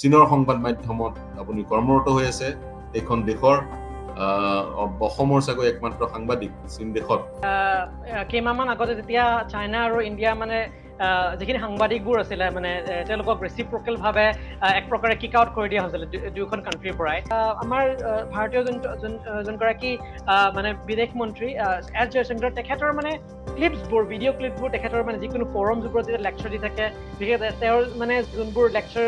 চীনৰ সংবাদ মাধ্যমত আপুনি কৰ্মৰত হৈ আছে এইখন দেশৰ অসমৰ চাগৈ একমাত্ৰ সাংবাদিক চীন দেশত কেইমাহমান আগতে যেতিয়া চাইনা আৰু ইণ্ডিয়া মানে যিখিনি সাংবাদিকবোৰ আছিলে মানে তেওঁলোকক ৰেচিপ্ৰকেলভাৱে এক প্ৰকাৰে কিক আউট কৰি দিয়া হৈছিলে দুয়োখন কাণ্ট্ৰিৰ পৰাই আমাৰ ভাৰতীয় যোন যোনগৰাকী মানে বিদেশ মন্ত্ৰী এছ জয়শংকৰ তেখেতৰ মানে ক্লিপছবোৰ ভিডিঅ' ক্লিপছবোৰ তেখেতৰ মানে যিকোনো ফৰমছ ওপৰত যেতিয়া লেকচাৰ দি থাকে তেওঁৰ মানে যোনবোৰ লেকচাৰ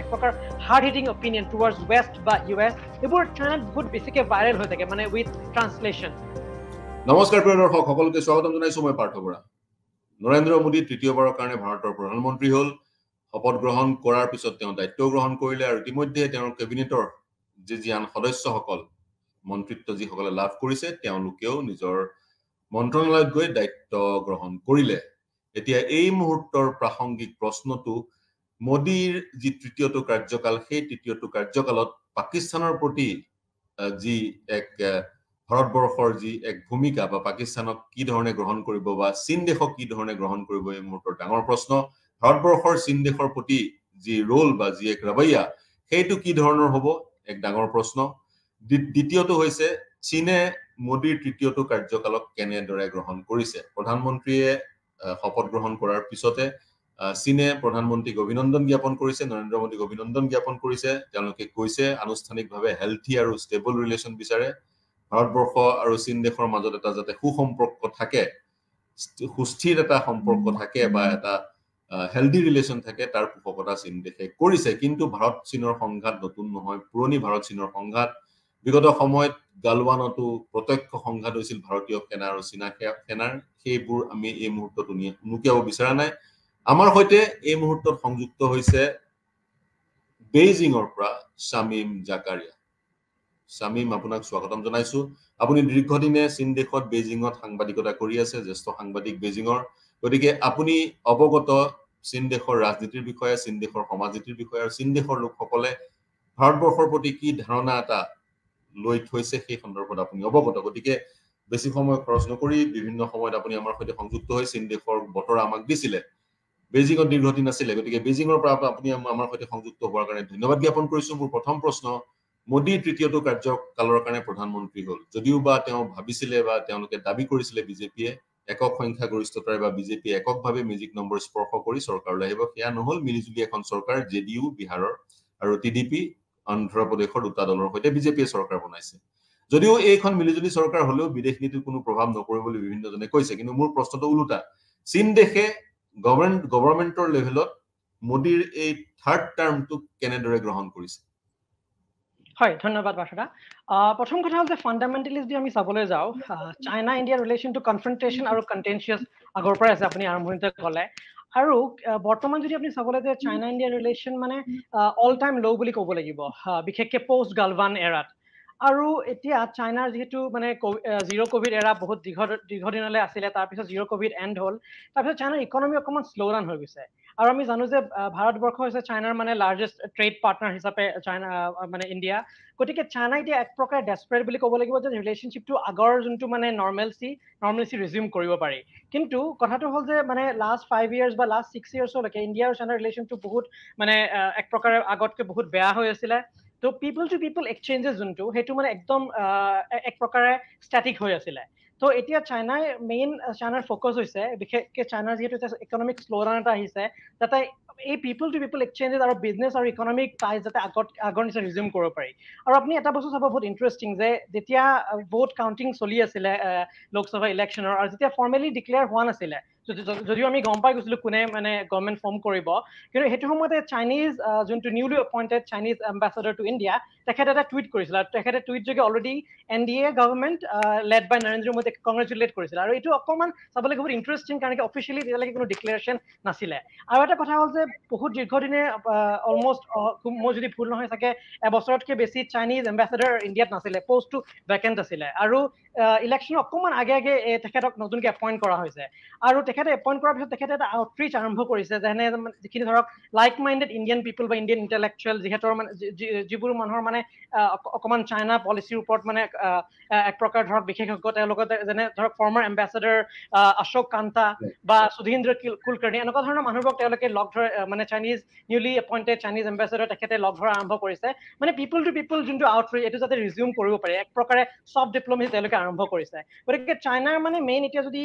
এক প্ৰকাৰ hard hitting opinion towards west বা ইউ এছ এইবোৰ ইণ্টাৰনেট বহুত বেছিকৈ ভাইৰেল হৈ থাকে মানে উইথ ট্ৰান্সলেশ্যন নমস্কাৰ প্ৰিয় দৰ্শক সকলোকে স্বাগতম জনাইছোঁ মই পাৰ্থ বৰা নৰেন্দ্ৰ মোদী তৃতীয়বাৰৰ কাৰণে ভাৰতৰ প্ৰধানমন্ত্ৰী হ'ল শপত গ্ৰহণ কৰাৰ পিছত তেওঁ দায়িত্ব গ্ৰহণ কৰিলে আৰু ইতিমধ্যে তেওঁৰ কেবিনেটৰ যি যি আন সদস্যসকল মন্ত্ৰিত্ব যিসকলে লাভ কৰিছে তেওঁলোকেও নিজৰ মন্ত্ৰালয়ত গৈ দায়িত্ব গ্ৰহণ কৰিলে এতিয়া এই মুহূৰ্তৰ প্ৰাসংগিক প্ৰশ্নটো মোদীৰ যি তৃতীয়টো কাৰ্যকাল সেই তৃতীয়টো কাৰ্যকালত পাকিস্তানৰ প্ৰতি যি এক ভাৰতবৰ্ষৰ যি এক ভূমিকা বা পাকিস্তানক কি ধৰণে গ্ৰহণ কৰিব বা চীন দেশক কি ধৰণে গ্ৰহণ কৰিব এই মুহূৰ্তৰ ডাঙৰ প্ৰশ্ন ভাৰতবৰ্ষৰ চীন দেশৰ প্ৰতি যি ৰোল বা যি এক ৰৱৈয়া সেইটো কি ধৰণৰ হ'ব এক ডাঙৰ প্ৰশ্ন দ্বিতীয়টো হৈছে চীনে মোদীৰ তৃতীয়টো কাৰ্যকালক কেনেদৰে গ্ৰহণ কৰিছে প্ৰধানমন্ত্ৰীয়ে শপত গ্ৰহণ কৰাৰ পিছতে চীনে প্ৰধানমন্ত্ৰীক অভিনন্দন জ্ঞাপন কৰিছে নৰেন্দ্ৰ মোদীক অভিনন্দন জ্ঞাপন কৰিছে তেওঁলোকে কৈছে আনুষ্ঠানিকভাৱে হেলথি আৰু ষ্টেবল ৰিলেশ্যন বিচাৰে ভাৰতবৰ্ষ আৰু চীন দেশৰ মাজত এটা যাতে সু সম্পৰ্ক থাকে সুস্থিৰ এটা সম্পৰ্ক থাকে বা এটা হেল্ডি ৰিলেশ্যন থাকে তাৰ পোষকতা চীন দেশে কৰিছে কিন্তু ভাৰত চীনৰ সংঘাত নতুন নহয় পুৰণি ভাৰত চীনৰ সংঘাত বিগত সময়ত গালৱানতো প্ৰত্যক্ষ সংঘাত হৈছিল ভাৰতীয় সেনা আৰু চীনা সেনাৰ সেইবোৰ আমি এই মুহূৰ্তত নুকিয়াব বিচৰা নাই আমাৰ সৈতে এই মুহূৰ্তত সংযুক্ত হৈছে বেইজিঙৰ পৰা শামিম জাকাৰিয়া শামীম আপোনাক স্বাগতম জনাইছো আপুনি দীৰ্ঘদিনে চীন দেশত বেইজিঙত সাংবাদিকতা কৰি আছে জ্যেষ্ঠ সাংবাদিক বেইজিঙৰ গতিকে আপুনি অৱগত চীন দেশৰ ৰাজনীতিৰ বিষয়ে চীন দেশৰ সমাজনীতিৰ বিষয়ে আৰু চীন দেশৰ লোকসকলে ভাৰতবৰ্ষৰ প্ৰতি কি ধাৰণা এটা লৈ থৈছে সেই সন্দৰ্ভত আপুনি অৱগত গতিকে বেছি সময় খৰচ নকৰি বিভিন্ন সময়ত আপুনি আমাৰ সৈতে সংযুক্ত হৈ চীন দেশৰ বতৰা আমাক দিছিলে বেইজিঙত দীৰ্ঘদিন আছিলে গতিকে বেইজিঙৰ পৰা আপুনি আমাৰ সৈতে সংযুক্ত হোৱাৰ কাৰণে ধন্যবাদ জ্ঞাপন কৰিছো মোৰ প্ৰথম প্ৰশ্ন মোদীৰ তৃতীয়টো কাৰ্যকালৰ কাৰণে প্ৰধানমন্ত্ৰী হ'ল যদিও বা তেওঁ ভাবিছিলে বা তেওঁলোকে দাবী কৰিছিলে বিজেপিয়ে একক সংখ্যাগৰিষ্ঠতাৰে বা বিজেপিয়ে এককভাৱে মিউজিক নম্বৰ স্পৰ্শ কৰি চৰকাৰলৈ আহিব সেয়া নহ'ল মিলিজুলি এখন চৰকাৰ জে ডি ইউ বিহাৰৰ আৰু টি ডি পি অন্ধ্ৰপ্ৰদেশৰ দুটা দলৰ সৈতে বিজেপিয়ে চৰকাৰ বনাইছে যদিও এইখন মিলিজুলি চৰকাৰ হলেও বিদেশ নীতিৰ কোনো প্ৰভাৱ নপৰিব বুলি বিভিন্নজনে কৈছে কিন্তু মোৰ প্ৰশ্নটো ওলোটা চীন দেশে গভৰ্ণমেণ্টৰ লেভেলত মোদীৰ এই থাৰ্ড টাৰ্মটোক কেনেদৰে গ্ৰহণ কৰিছে হয় ধন্যবাদ বাসুদা প্ৰথম কথা হ'ল যে ফাণ্ডামেণ্টেলি যদি আমি চাবলৈ যাওঁ চাইনা ইণ্ডিয়া ৰিলেশ্যনটো কনফ্ৰেণ্টেশ্যন আৰু কণ্টেঞ্চিয়াছ আগৰ পৰাই আছে আপুনি আৰম্ভণিতে ক'লে আৰু বৰ্তমান যদি আপুনি চাবলৈ যে চাইনা ইণ্ডিয়া ৰিলেশ্যন মানে অল টাইম ল' বুলি ক'ব লাগিব বিশেষকৈ পষ্ট গালভান এৰাত আৰু এতিয়া চাইনাৰ যিহেতু মানে জিৰ' কভিড এৰা বহুত দীঘ দীৰ্ঘদিনলৈ আছিলে তাৰপিছত জিৰ' কভিড এণ্ড হ'ল তাৰপিছত চাইনাৰ ইকনমি অকণমান শ্ল' ৰাণ হৈ গৈছে আৰু আমি জানো যে ভাৰতবৰ্ষ হৈছে চাইনাৰ মানে লাৰ্জেষ্ট ট্ৰেড পাৰ্টনাৰ হিচাপে চাইনা মানে ইণ্ডিয়া গতিকে চাইনা এতিয়া এক প্ৰকাৰে ডেছপ্ৰেট বুলি ক'ব লাগিব যে ৰিলেশ্যনশ্বিপটো আগৰ যোনটো মানে নৰ্মেলচি নৰ্মেলচি ৰিজিউম কৰিব পাৰি কিন্তু কথাটো হ'ল যে মানে লাষ্ট ফাইভ ইয়াৰ্ছ বা লাষ্ট ছিক্স ইয়াৰ্ছলৈকে ইণ্ডিয়া আৰু চাইনাৰ ৰিলেশ্যনটো বহুত মানে এক প্ৰকাৰে আগতকৈ বহুত বেয়া হৈ আছিলে তো পিপল টু পিপল এক্সচেঞ্জে যোনটো সেইটো মানে একদম এক প্ৰকাৰে ষ্টেটিক হৈ আছিলে তো এতিয়া চাইনাই মেইন চাইনাৰ ফ'কাছ হৈছে বিশেষকে চাইনাৰ যিহেতু ইকনমিক শ্ল' ৰাণ এটা আহিছে তাতে এই পিপল টু পিপল এক্সচেঞ্জেছ আৰু বিজনেছ আৰু ইকনমিক টাইজ যাতে আগত আগৰ নিচিনা ৰিজিউম কৰিব পাৰি আৰু আপুনি এটা বস্তু চাব বহুত ইণ্টাৰেষ্টিং যে যেতিয়া ভোট কাউণ্টিং চলি আছিলে লোকসভা ইলেকশ্যনৰ আৰু যেতিয়া ফৰ্মেলি ডিক্লেয়াৰ হোৱা নাছিলে যদিও আমি গম পাই গৈছিলো কোনে মানে গভৰ্ণমেণ্ট ফৰ্ম কৰিব কিন্তু সেইটো সময়তে চাইনিজ যোনটো newly appointed Chinese ambassador to India তেখেতে এটা টুইট কৰিছিলে আৰু তেখেতে টুইট যোগে already N D A government led by Narendra মোদীক কংগ্ৰেচুলেট কৰিছিলে আৰু এইটো অকণমান চাবলৈ বহুত ইণ্টাৰেষ্টিং কাৰণ কি অফিচিয়েলি তেতিয়ালৈকে কোনো ডিক্লেৰেশ্যন নাছিলে আৰু এটা কথা হ'ল যে বহুত দীৰ্ঘদিনে অলমষ্ট মই যদি ভুল নহয় চাগে এবছৰতকৈ বেছি চাইনিজ এম্বেচাডৰ ইণ্ডিয়াত নাছিলে পষ্টটো ভেকেণ্ট আছিলে আৰু ইলেকশ্যনৰ অকণমান আগে আগে তেখেতক নতুনকৈ এপইণ্ট কৰা হৈছে আৰু তেখেতে এপইণ্ট কৰাৰ পিছত তেখেতে এটা আউটৰিচ আৰম্ভ কৰিছে যেনে যিখিনি ধৰক লাইক মাইণ্ডেড ইণ্ডিয়ান পিপল বা ইণ্ডিয়ান ইণ্টেলেকচুৱেল যিহেতু মানে যিবোৰ মানুহৰ মানে অকণমান চাইনা পলিচিৰ ওপৰত মানে এক প্ৰকাৰ ধৰক বিশেষজ্ঞ তেওঁলোকে যেনে ধৰক ফৰ্মাৰ এম্বেচাডৰ অশোক কান্তা বা সুধীন্দ্ৰ কুলকাৰ্ণী এনেকুৱা ধৰণৰ মানুহবোৰক তেওঁলোকে লগ ধৰে মানে Chinese newly appointed Chinese ambassador তেখেতে লগ ধৰা আৰম্ভ কৰিছে মানে পিপুল টু পিপুল যোনটো আউটৰিচ এইটো যাতে ৰিজিউম কৰিব পাৰে এক প্ৰকাৰে চফ্ট ডিপ্লমেচি তেওঁলোকে আৰম্ভ কৰিছে গতিকে চাইনাৰ মানে মেইন এতিয়া যদি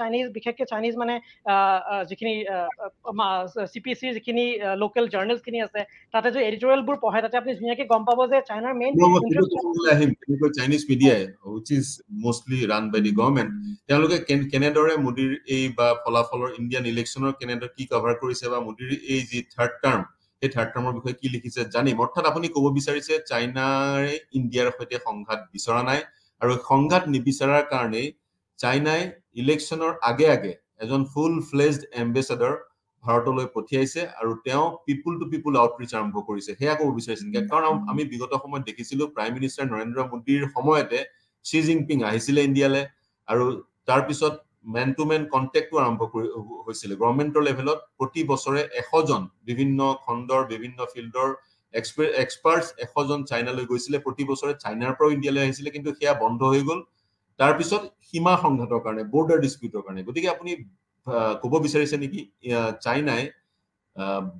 চাইনিজ বিশেষকৈ চাইনিজ জাৰ্নেলিষ্ট মানে যিখিনি চিপিচি যিখিনি লোকেল জাৰ্নেলিষ্ট খিনি আছে তাতে যদি এডিটৰিয়েলবোৰ পঢ়ে তাতে আপুনি ধুনীয়াকে গম পাব যে চাইনাৰ মেইন চাইনিজ মিডিয়াই which is mostly run by the government তেওঁলোকে কেনেদৰে মোদীৰ এই বা ফলাফলৰ ইণ্ডিয়ান ইলেকশ্যনৰ কেনেদৰে কি কভাৰ কৰিছে বা মোদীৰ এই যি থাৰ্ড টাৰ্ম সেই থাৰ্ড টাৰ্মৰ বিষয়ে কি লিখিছে জানিম অৰ্থাৎ আপুনি ক'ব বিচাৰিছে চাইনাৰে ইণ্ডিয়াৰ সৈতে সংঘাত বিচৰা নাই আৰু সংঘাত নিবিচাৰাৰ কাৰণেই চাইনাই ইলেকশ্যনৰ আগে আগে এজন ফুল ফ্লেজড এম্বেচাডৰ ভাৰতলৈ পঠিয়াইছে আৰু তেওঁ পিপুল টু পিপুল আউটৰিচ আৰম্ভ কৰিছে সেয়া ক'ব বিচাৰিছে নেকি কাৰণ আমি বিগত সময়ত দেখিছিলো প্ৰাইম মিনিষ্টাৰ নৰেন্দ্ৰ মোদীৰ সময়তে শ্বি জিনপিং আহিছিলে ইণ্ডিয়ালৈ আৰু তাৰপিছত মেন টু মেন কণ্টেক্টো আৰম্ভ কৰি হৈছিলে গভৰ্ণমেণ্টৰ লেভেলত প্ৰতি বছৰে এশজন বিভিন্ন খণ্ডৰ বিভিন্ন ফিল্ডৰ এক্সপাৰ্টছ এশজন চাইনালৈ গৈছিলে প্ৰতি বছৰে চাইনাৰ পৰাও ইণ্ডিয়ালৈ আহিছিলে কিন্তু সেয়া বন্ধ হৈ গ'ল তাৰপিছত সীমা সংঘাতৰ কাৰণে বৰ্ডাৰ ডিস্পিউটৰ কাৰণে গতিকে আপুনি ক'ব বিচাৰিছে নেকি চাইনাই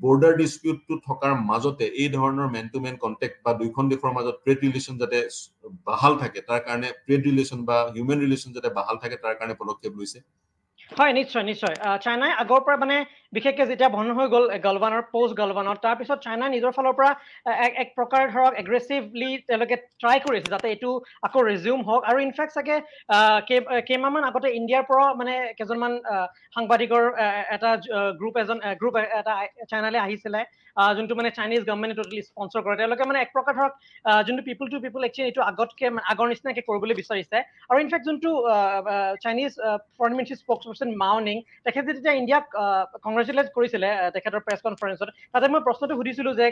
বৰ্ডাৰ ডিস্পিউটটো থকাৰ মাজতে এই ধৰণৰ মেন টু মেন কণ্টেক্ট বা দুয়োখন দেশৰ মাজত ট্ৰেড ৰিলেশ্যন যাতে বাহাল থাকে তাৰ কাৰণে ট্ৰেড ৰিলেশ্যন বা হিউমেন ৰিলেশ্যন যাতে বাহাল থাকে তাৰ কাৰণে পদক্ষেপ লৈছে হয় নিশ্চয় নিশ্চয় চাইনাই আগৰ পৰা মানে বিশেষকৈ যেতিয়া বন্ধ হৈ গ'ল গলৱানৰ পষ্ট গলৱানত তাৰপিছত চাইনাই নিজৰ ফালৰ পৰা এক প্ৰকাৰ ধৰক এগ্ৰেছিভলি তেওঁলোকে ট্ৰাই কৰিছে যাতে এইটো আকৌ ৰিজিউম হওক আৰু ইনফেক্ট চাগে কেইমাহমান আগতে ইণ্ডিয়াৰ পৰাও মানে কেইজনমান সাংবাদিকৰ এটা গ্ৰুপ এজন গ্ৰুপ এটা চাইনালৈ আহিছিলে যোনটো মানে চাইনিজ গভমেণ্টে ট'টেলি স্পনচৰ কৰে তেওঁলোকে মানে এক প্ৰকাৰ ধৰক যোনটো পিপুল টু পিপুল একচুৱেলি এইটো আগতকৈ আগৰ নিচিনাকৈ কৰিবলৈ বিচাৰিছে আৰু ইনফেক্ট যোনটো Chinese foreign ministry spokesperson Mao Ning তেখেতে তেতিয়া ইণ্ডিয়াক কংগ্ৰেছ কংগ্ৰেচুলেট কৰিছিলে তেখেতৰ প্ৰেছ কনফাৰেঞ্চত তাতে মই প্ৰশ্নটো সুধিছিলো যে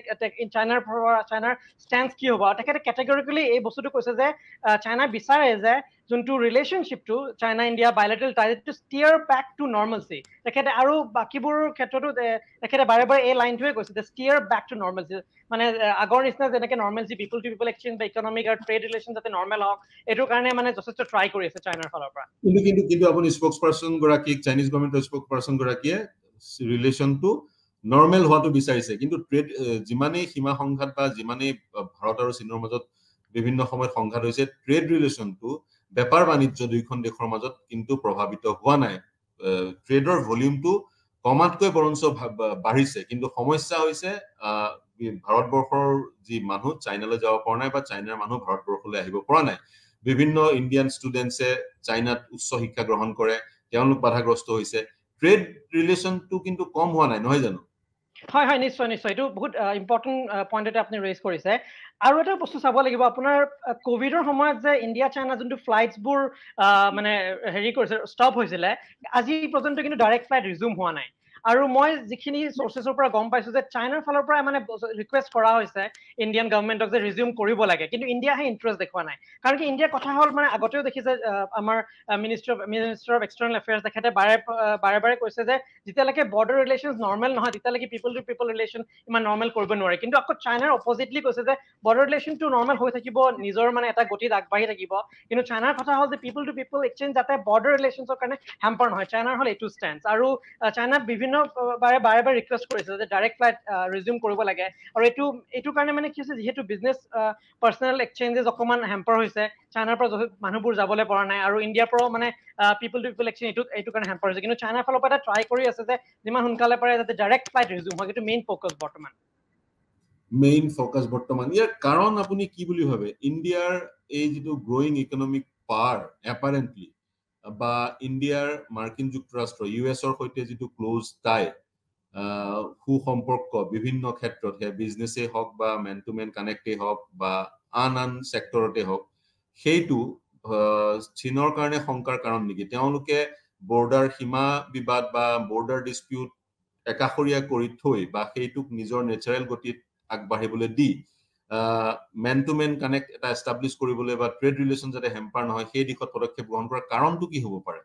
চাইনাৰ চাইনাৰ ষ্টেঞ্চ কি হ'ব আৰু তেখেতে কেটেগৰিকেলি এই বস্তুটো কৈছে যে চাইনাই বিচাৰে যে যোনটো ৰিলেশ্যনশ্বিপটো China India bilateral ties to steer back to normalcy তেখেতে আৰু বাকীবোৰ ক্ষেত্ৰতো তেখেতে বাৰে বাৰে এই লাইনটোৱে কৈছে যে ষ্টিয়াৰ বেক টু নৰ্মেলচি মানে আগৰ নিচিনা যেনেকৈ normalcy people to people exchange বা ইকনমিক আৰু ট্ৰেড ৰিলেশ্যন যাতে নৰ্মেল হওক এইটোৰ কাৰণে মানে যথেষ্ট ট্ৰাই কৰি আছে চাইনাৰ ফালৰ পৰা কিন্তু কিন্তু আপুনি স্পক্স গৰাকীক চাইনিজ গভৰ্ণমেণ্টৰ স্পক্স পাৰ্চন গৰাকীয়ে ৰিলেশ্যনটো নৰ্মেল হোৱাটো বিচাৰিছে কিন্তু ট্ৰেড যিমানেই সীমা সংঘাত বা যিমানেই ভাৰত আৰু চীনৰ মাজত বিভিন্ন সময়ত সংঘাত হৈছে ট্ৰেড ৰিলেশ্যনটো বেপাৰ বাণিজ্য দুয়োখন দেশৰ মাজত কিন্তু প্ৰভাৱিত হোৱা নাই ট্ৰেডৰ ভলিউমটো কমাতকৈ বৰঞ্চ বাঢ়িছে কিন্তু সমস্যা হৈছে ভাৰতবৰ্ষৰ যি মানুহ চাইনালৈ যাব পৰা নাই বা চাইনাৰ মানুহ ভাৰতবৰ্ষলৈ আহিব পৰা নাই বিভিন্ন ইণ্ডিয়ান ষ্টুডেণ্টছে চাইনাত উচ্চ শিক্ষা গ্ৰহণ কৰে তেওঁলোক বাধাগ্ৰস্ত হৈছে ট্ৰেড ৰিলেশ্যনটো কিন্তু কম হোৱা নাই নহয় জানো হয় হয় নিশ্চয় নিশ্চয় এইটো বহুত ইম্পৰ্টেণ্ট পইণ্ট এটা আপুনি ৰেইজ কৰিছে আৰু এটা বস্তু চাব লাগিব আপোনাৰ কভিডৰ সময়ত যে ইণ্ডিয়া চাইনা যোনটো ফ্লাইটছবোৰ মানে হেৰি কৰিছে ষ্টপ হৈছিলে আজি পৰ্যন্ত কিন্তু ডাইৰেক্ট ফ্লাইট ৰিজুম হোৱা নাই আৰু মই যিখিনি চৰ্চেছৰ পৰা গম পাইছো যে চাইনাৰ ফালৰ পৰা মানে ৰিকুৱেষ্ট কৰা হৈছে ইণ্ডিয়ান গভমেণ্টক যে ৰিজিউম কৰিব লাগে কিন্তু ইণ্ডিয়া ইণ্ডিয়াহে ইণ্টাৰেষ্ট দেখুওৱা নাই কাৰণ কি ইণ্ডিয়াৰ কথা হ'ল মানে আগতেও দেখিছে আমাৰ minister minister of external affairs তেখেতে বাৰে বাৰে বাৰে কৈছে যে যেতিয়ালৈকে বৰ্ডাৰ ৰিলেশ্যন নৰ্মেল নহয় তেতিয়ালৈকে পিপল টু পিপল ৰিলেশ্যন ইমান নৰ্মেল কৰিব নোৱাৰে কিন্তু আকৌ চাইনাৰ অপজিটলি কৈছে যে বৰ্ডাৰ ৰিলেশ্যনটো নৰ্মেল হৈ থাকিব নিজৰ মানে এটা গতিত আগবাঢ়ি থাকিব কিন্তু চাইনাৰ কথা হ'ল যে পিপল টু পিপল এক্সচেঞ্জ যাতে বৰ্ডাৰ ৰিলেশ্যনৰ কাৰণে হেম্পাৰ নহয় চাইনাৰ হ'ল এইটো ষ্টেণ্ড আৰু চাইনাত বিভিন্ন বিভিন্ন বাৰে বাৰে বাৰে ৰিকুৱেষ্ট যে ডাইৰেক্ট ফ্লাইট ৰিজিউম কৰিব লাগে আৰু এইটো এইটো কাৰণে মানে কি হৈছে যিহেতু বিজনেছ পাৰ্চনেল এক্সচেঞ্জেছ অকণমান হেম্পাৰ হৈছে চাইনাৰ পৰা মানুহবোৰ যাবলৈ পৰা নাই আৰু ইণ্ডিয়াৰ পৰাও মানে পিপল টু পিপল এক্সচেঞ্জ এইটো এইটো কাৰণে হেম্পাৰ হৈছে কিন্তু চাইনাৰ ফালৰ পৰা এটা ট্ৰাই কৰি আছে যে যিমান সোনকালে পাৰে যাতে ডাইৰেক্ট ফ্লাইট ৰিজিউম হয় সেইটো মেইন ফ'কাছ বৰ্তমান মেইন ফ'কাছ বৰ্তমান ইয়াৰ কাৰণ আপুনি কি বুলি ভাবে ইণ্ডিয়াৰ এই যিটো গ্ৰয়িং ইকনমিক পাৱাৰ এপাৰেণ্টলি বা ইণ্ডিয়াৰ মাৰ্কিন যুক্তৰাষ্ট্ৰ ইউ এছৰ সৈতে যিটো ক্লজ টাই সু সম্পৰ্ক বিভিন্ন ক্ষেত্ৰত সেয়া বিজনেছেই হওক বা মেন টু মেন কানেক্টেই হওক বা আন আন ছেক্টৰতে হওক সেইটো চীনৰ কাৰণে শংকাৰ কাৰণ নেকি তেওঁলোকে বৰ্ডাৰ সীমা বিবাদ বা বৰ্ডাৰ ডিছপিউট একাষৰীয়া কৰি থৈ বা সেইটোক নিজৰ নেচাৰেল গতিত আগবাঢ়িবলৈ দি মেন টু মেন কানেক্ট এটা এষ্টাব্লিছ কৰিবলৈ বা ট্ৰেড ৰিলেশ্যন যাতে হেম্পাৰ নহয় সেই দিশত পদক্ষেপ গ্ৰহণ কৰাৰ কাৰণটো কি হ'ব পাৰে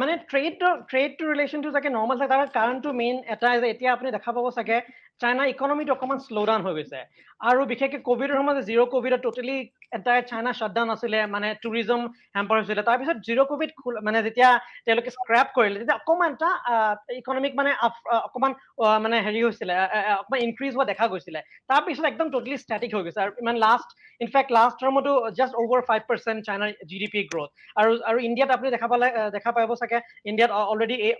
মানে ট্ৰেড ট্ৰেড টু ৰিলেশ্যনটো চাগে নৰ্মেল চাগে তাৰ কাৰণটো মেইন এটা যে এতিয়া আপুনি দেখা পাব চাগে চাইনা ইকনমিটো অকণমান শ্ল' ডাউন হৈ গৈছে আৰু বিশেষকে ক'ভিডৰ সময়ত জিৰ' ক'ভিডত ট'টেলি এণ্টায়াৰ চাইনা শ্বাটডাউন আছিলে মানে টুৰিজম হেম্পাৰ হৈছিলে তাৰপিছত জিৰ' ক'ভিড মানে যেতিয়া তেওঁলোকে স্ক্ৰেপ কৰিলে তেতিয়া অকণমান এটা ইকনমিক মানে অকণমান মানে হেৰি হৈছিলে অকণমান ইনক্ৰিজ হোৱা দেখা গৈছিলে তাৰপিছত একদম ট'টেলি ষ্টেটিক হৈ গৈছে আৰু ইমান লাষ্ট ইনফেক্ট লাষ্ট টাৰ্মতো জাষ্ট অভাৰ ফাইভ পাৰ্চেণ্ট চাইনাৰ জি ডি পি গ্ৰ'থ আৰু আৰু ইণ্ডিয়াত আপুনি দেখা পালে দেখা পাব চাগে ইণ্ডিয়াত already eight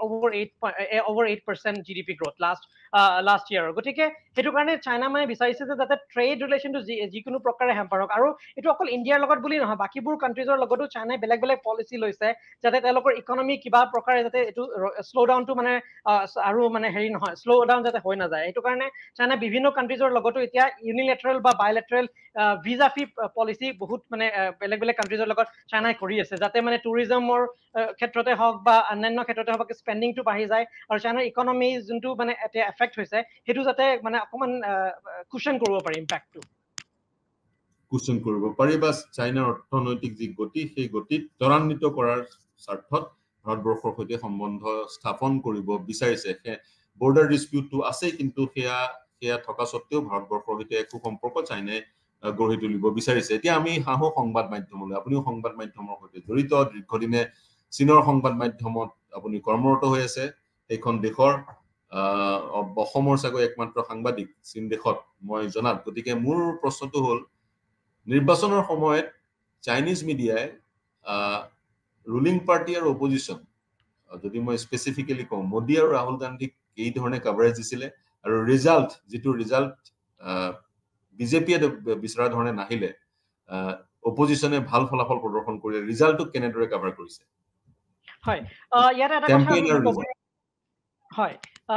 over eight percent G D P growth last last ইয়াৰৰ গতিকে সেইটো কাৰণে চাইনা মানে বিচাৰিছে যে যাতে ট্ৰেড ৰিলেশ্যনটো যি যিকোনো প্ৰকাৰে হেম্পাৰ হওক আৰু এইটো অকল ইণ্ডিয়াৰ লগত বুলি নহয় বাকীবোৰ কাণ্ট্ৰিজৰ লগতো চাইনাই বেলেগ বেলেগ পলিচি লৈছে যাতে তেওঁলোকৰ ইকনমি কিবা প্ৰকাৰে যাতে এইটো শ্ল' ডাউনটো মানে আৰু মানে হেৰি নহয় শ্ল' ডাউন যাতে হৈ নাযায় সেইটো কাৰণে চাইনাই বিভিন্ন কাণ্ট্ৰিজৰ লগতো এতিয়া ইউনিলেটাৰেল বা বাইলেটাৰেল ভিজা ফি পলিচি বহুত মানে বেলেগ বেলেগ কাণ্ট্ৰিজৰ লগত চাইনাই কৰি আছে যাতে মানে টুৰিজমৰ ক্ষেত্ৰতে হওক বা অন্যান্য ক্ষেত্ৰতে হওক স্পেণ্ডিংটো বাঢ়ি যায় আৰু চাইনাৰ ইকনমি যোনটো মানে এতিয়া এফেক্ট হৈছে সেইটো যাতে মানে অকণমান কুশ্যন কৰিব পাৰি ইম্পেক্টটো কুশ্যন কৰিব পাৰি বা চাইনাৰ অৰ্থনৈতিক যি গতি সেই গতিত ত্বৰান্বিত কৰাৰ স্বাৰ্থত ভাৰতবৰ্ষৰ সৈতে সম্বন্ধ স্থাপন কৰিব বিচাৰিছে সেই বৰ্ডাৰ ডিছপিউটটো আছে কিন্তু সেয়া সেয়া থকা স্বত্বেও ভাৰতবৰ্ষৰ সৈতে একো সম্পৰ্ক চাইনাই গঢ়ি তুলিব বিচাৰিছে এতিয়া আমি হাঁহো সংবাদ মাধ্যমলৈ আপুনিও সংবাদ মাধ্যমৰ সৈতে জড়িত দীৰ্ঘদিনে চীনৰ সংবাদ মাধ্যমত আপুনি কৰ্মৰত হৈ আছে সেইখন দেশৰ অসমৰ চাগৈ একমাত্ৰ সাংবাদিক চীন দেশত মই জনাত গতিকে মোৰ প্ৰশ্নটো হ'ল নিৰ্বাচনৰ সময়ত চাইনিজ মিডিয়াই ৰুলিং পাৰ্টি আৰু অপজিশ্যন যদি মই স্পেচিফিকেলি কওঁ মোদী আৰু ৰাহুল গান্ধীক এই ধৰণে কাভাৰেজ দিছিলে আৰু ৰিজাল্ট যিটো ৰিজাল্ট বিজেপিয়ে বিচৰা ধৰণে নাহিলে অপজিশ্যনে ভাল ফলাফল প্ৰদৰ্শন কৰিলে ৰিজাল্টটো কেনেদৰে কাভাৰ কৰিছে হয় ইয়াত এটা কথা হয়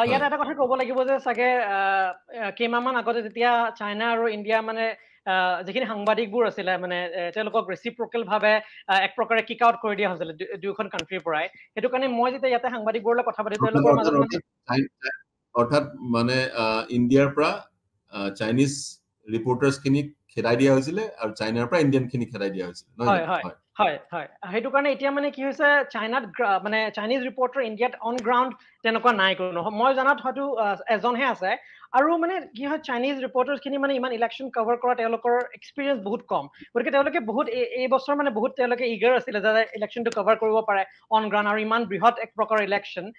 ইয়াত এটা কথা ক'ব লাগিব যে চাগে কেইমাহমান আগতে যেতিয়া চাইনা আৰু ইণ্ডিয়া মানে যিখিনি সাংবাদিকবোৰ আছিলে মানে তেওঁলোকক ৰেচিপ্ৰকেল ভাৱে এক প্ৰকাৰে কিক আউট কৰি দিয়া হৈছিলে দুয়োখন কাণ্ট্ৰিৰ পৰাই সেইটো কাৰণে মই যেতিয়া ইয়াতে সাংবাদিকবোৰৰ লগত কথা পাতি তেওঁলোকৰ অৰ্থাৎ মানে ইণ্ডিয়াৰ পৰা চাইনিজ ৰিপৰ্টাৰ্ছখিনিক খেদাই দিয়া হৈছিলে আৰু চাইনাৰ পৰা ইণ্ডিয়ান খিনি খেদাই দিয়া হৈছিলে হয় হয় সেইটো কাৰণে এতিয়া মানে কি হৈছে চাইনাত মানে চাইনিজ ৰিপৰ্টাৰ ইণ্ডিয়াত অন গ্ৰাউণ্ড তেনেকুৱা নাই কোনো মই জনাত হয়তো এজনহে আছে আৰু মানে কি হয় চাইনিজ ৰিপৰ্টাৰ্ছখিনি মানে ইমান ইলেকশ্যন কভাৰ কৰা তেওঁলোকৰ এক্সপিৰিয়েঞ্চ বহুত কম গতিকে তেওঁলোকে বহুত এই বছৰ মানে বহুত তেওঁলোকে ইগাৰ আছিলে যে ইলেকশ্যনটো কভাৰ কৰিব পাৰে অন গ্ৰাউণ্ড আৰু ইমান বৃহৎ এক প্ৰকাৰ ইলেকশ্যন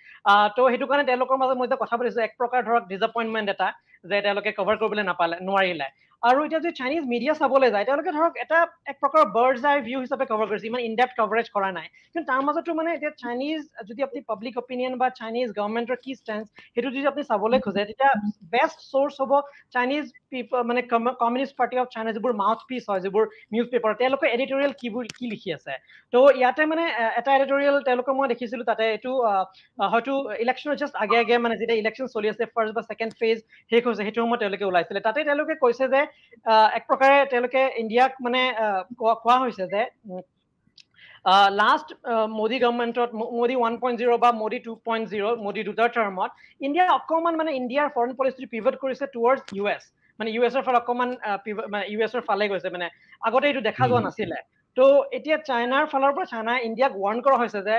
তো সেইটো কাৰণে তেওঁলোকৰ মাজত মই যে কথা পাতিছো এক প্ৰকাৰ ধৰক ডিজাপইণ্টমেণ্ট এটা যে তেওঁলোকে কভাৰ কৰিবলৈ নাপালে নোৱাৰিলে আৰু এতিয়া যদি চাইনিজ মিডিয়া চাবলৈ যায় তেওঁলোকে ধৰক এটা এক প্ৰকাৰৰ বাৰ্ড আই ভিউ হিচাপে কভাৰ কৰিছে ইমান ইনডেপ কভাৰেজ কৰা নাই কিন্তু তাৰ মাজতো মানে এতিয়া চাইনিজ যদি আপুনি পাব্লিক অপিনিয়ন বা চাইনিজ গভৰ্ণমেণ্টৰ কি ষ্টেণ্ড সেইটো যদি আপুনি চাবলৈ খোজে তেতিয়া বেষ্ট চ'ৰ্চ হ'ব চাইনিজ পিপল মানে কমিউনিষ্ট পাৰ্টি অফ চাইনা যিবোৰ মাউথ পিচ হয় যিবোৰ নিউজ পেপাৰ তেওঁলোকৰ এডিটৰিয়েল কিবোৰ কি লিখি আছে ত' ইয়াতে মানে এটা এডিটৰিয়েল তেওঁলোকে মই দেখিছিলোঁ তাতে এইটো হয়তো ইলেকশ্যনৰ জাষ্ট আগে আগে মানে যেতিয়া ইলেকশ্যন চলি আছে ফাৰ্ষ্ট বা ছেকেণ্ড ফেজ শেষ হৈছে সেইটো সময়ত তেওঁলোকে ওলাইছিলে তাতে তেওঁলোকে কৈছে যে এক প্ৰকাৰে তেওঁলোকে ইণ্ডিয়াক মানে কোৱা হৈছে যে লাষ্ট মোদী গভমেণ্টত মোদী ওৱান পইণ্ট জিৰ' বা Modi two point zero' Modi দুটাৰ টাৰ্মত ইণ্ডিয়াই অকণমান মানে ইণ্ডিয়াৰ ফৰেন পলিচিটো পিভট কৰিছে টুৱৰ্ডছ ইউ এছ মানে ইউ এছৰ ফালে অকণমান ইউ এছৰ ফালে গৈছে মানে আগতে এইটো দেখা যোৱা নাছিলে ত' এতিয়া চাইনাৰ ফালৰ পৰা চাইনাই ইণ্ডিয়াক ৱাৰ্ণ কৰা হৈছে যে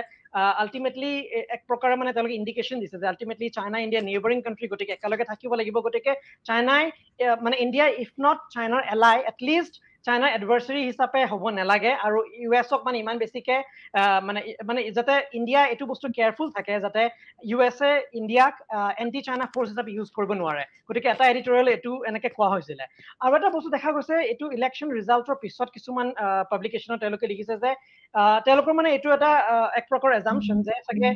আল্টিমেটলি এক প্ৰকাৰে মানে তেওঁলোকে ইণ্ডিকেশ্যন দিছে যে ultimately China India neighbouring country গতিকে একেলগে থাকিব লাগিব গতিকে চাইনাই মানে ইণ্ডিয়া ইফ নট চাইনাৰ এলাই এটলিষ্ট চাইনা এডভাৰ্চাৰী হিচাপে হ'ব নালাগে আৰু ইউ এছক মানে ইমান বেছিকে মানে মানে যাতে ইণ্ডিয়া এইটো বস্তু কেয়াৰফুল থাকে যাতে ইউ এছ এ ইণ্ডিয়াক এণ্টি চাইনা ফ'ৰ্চ হিচাপে ইউজ কৰিব নোৱাৰে গতিকে এটা এডিটৰিয়েল এইটো এনেকৈ কোৱা হৈছিলে আৰু এটা বস্তু দেখা গৈছে এইটো ইলেকশ্যন ৰিজাল্টৰ পিছত কিছুমান পাব্লিকেশ্যনত তেওঁলোকে লিখিছে যে তেওঁলোকৰ মানে এইটো এটা এক প্ৰকাৰ এজামচন যে চাগে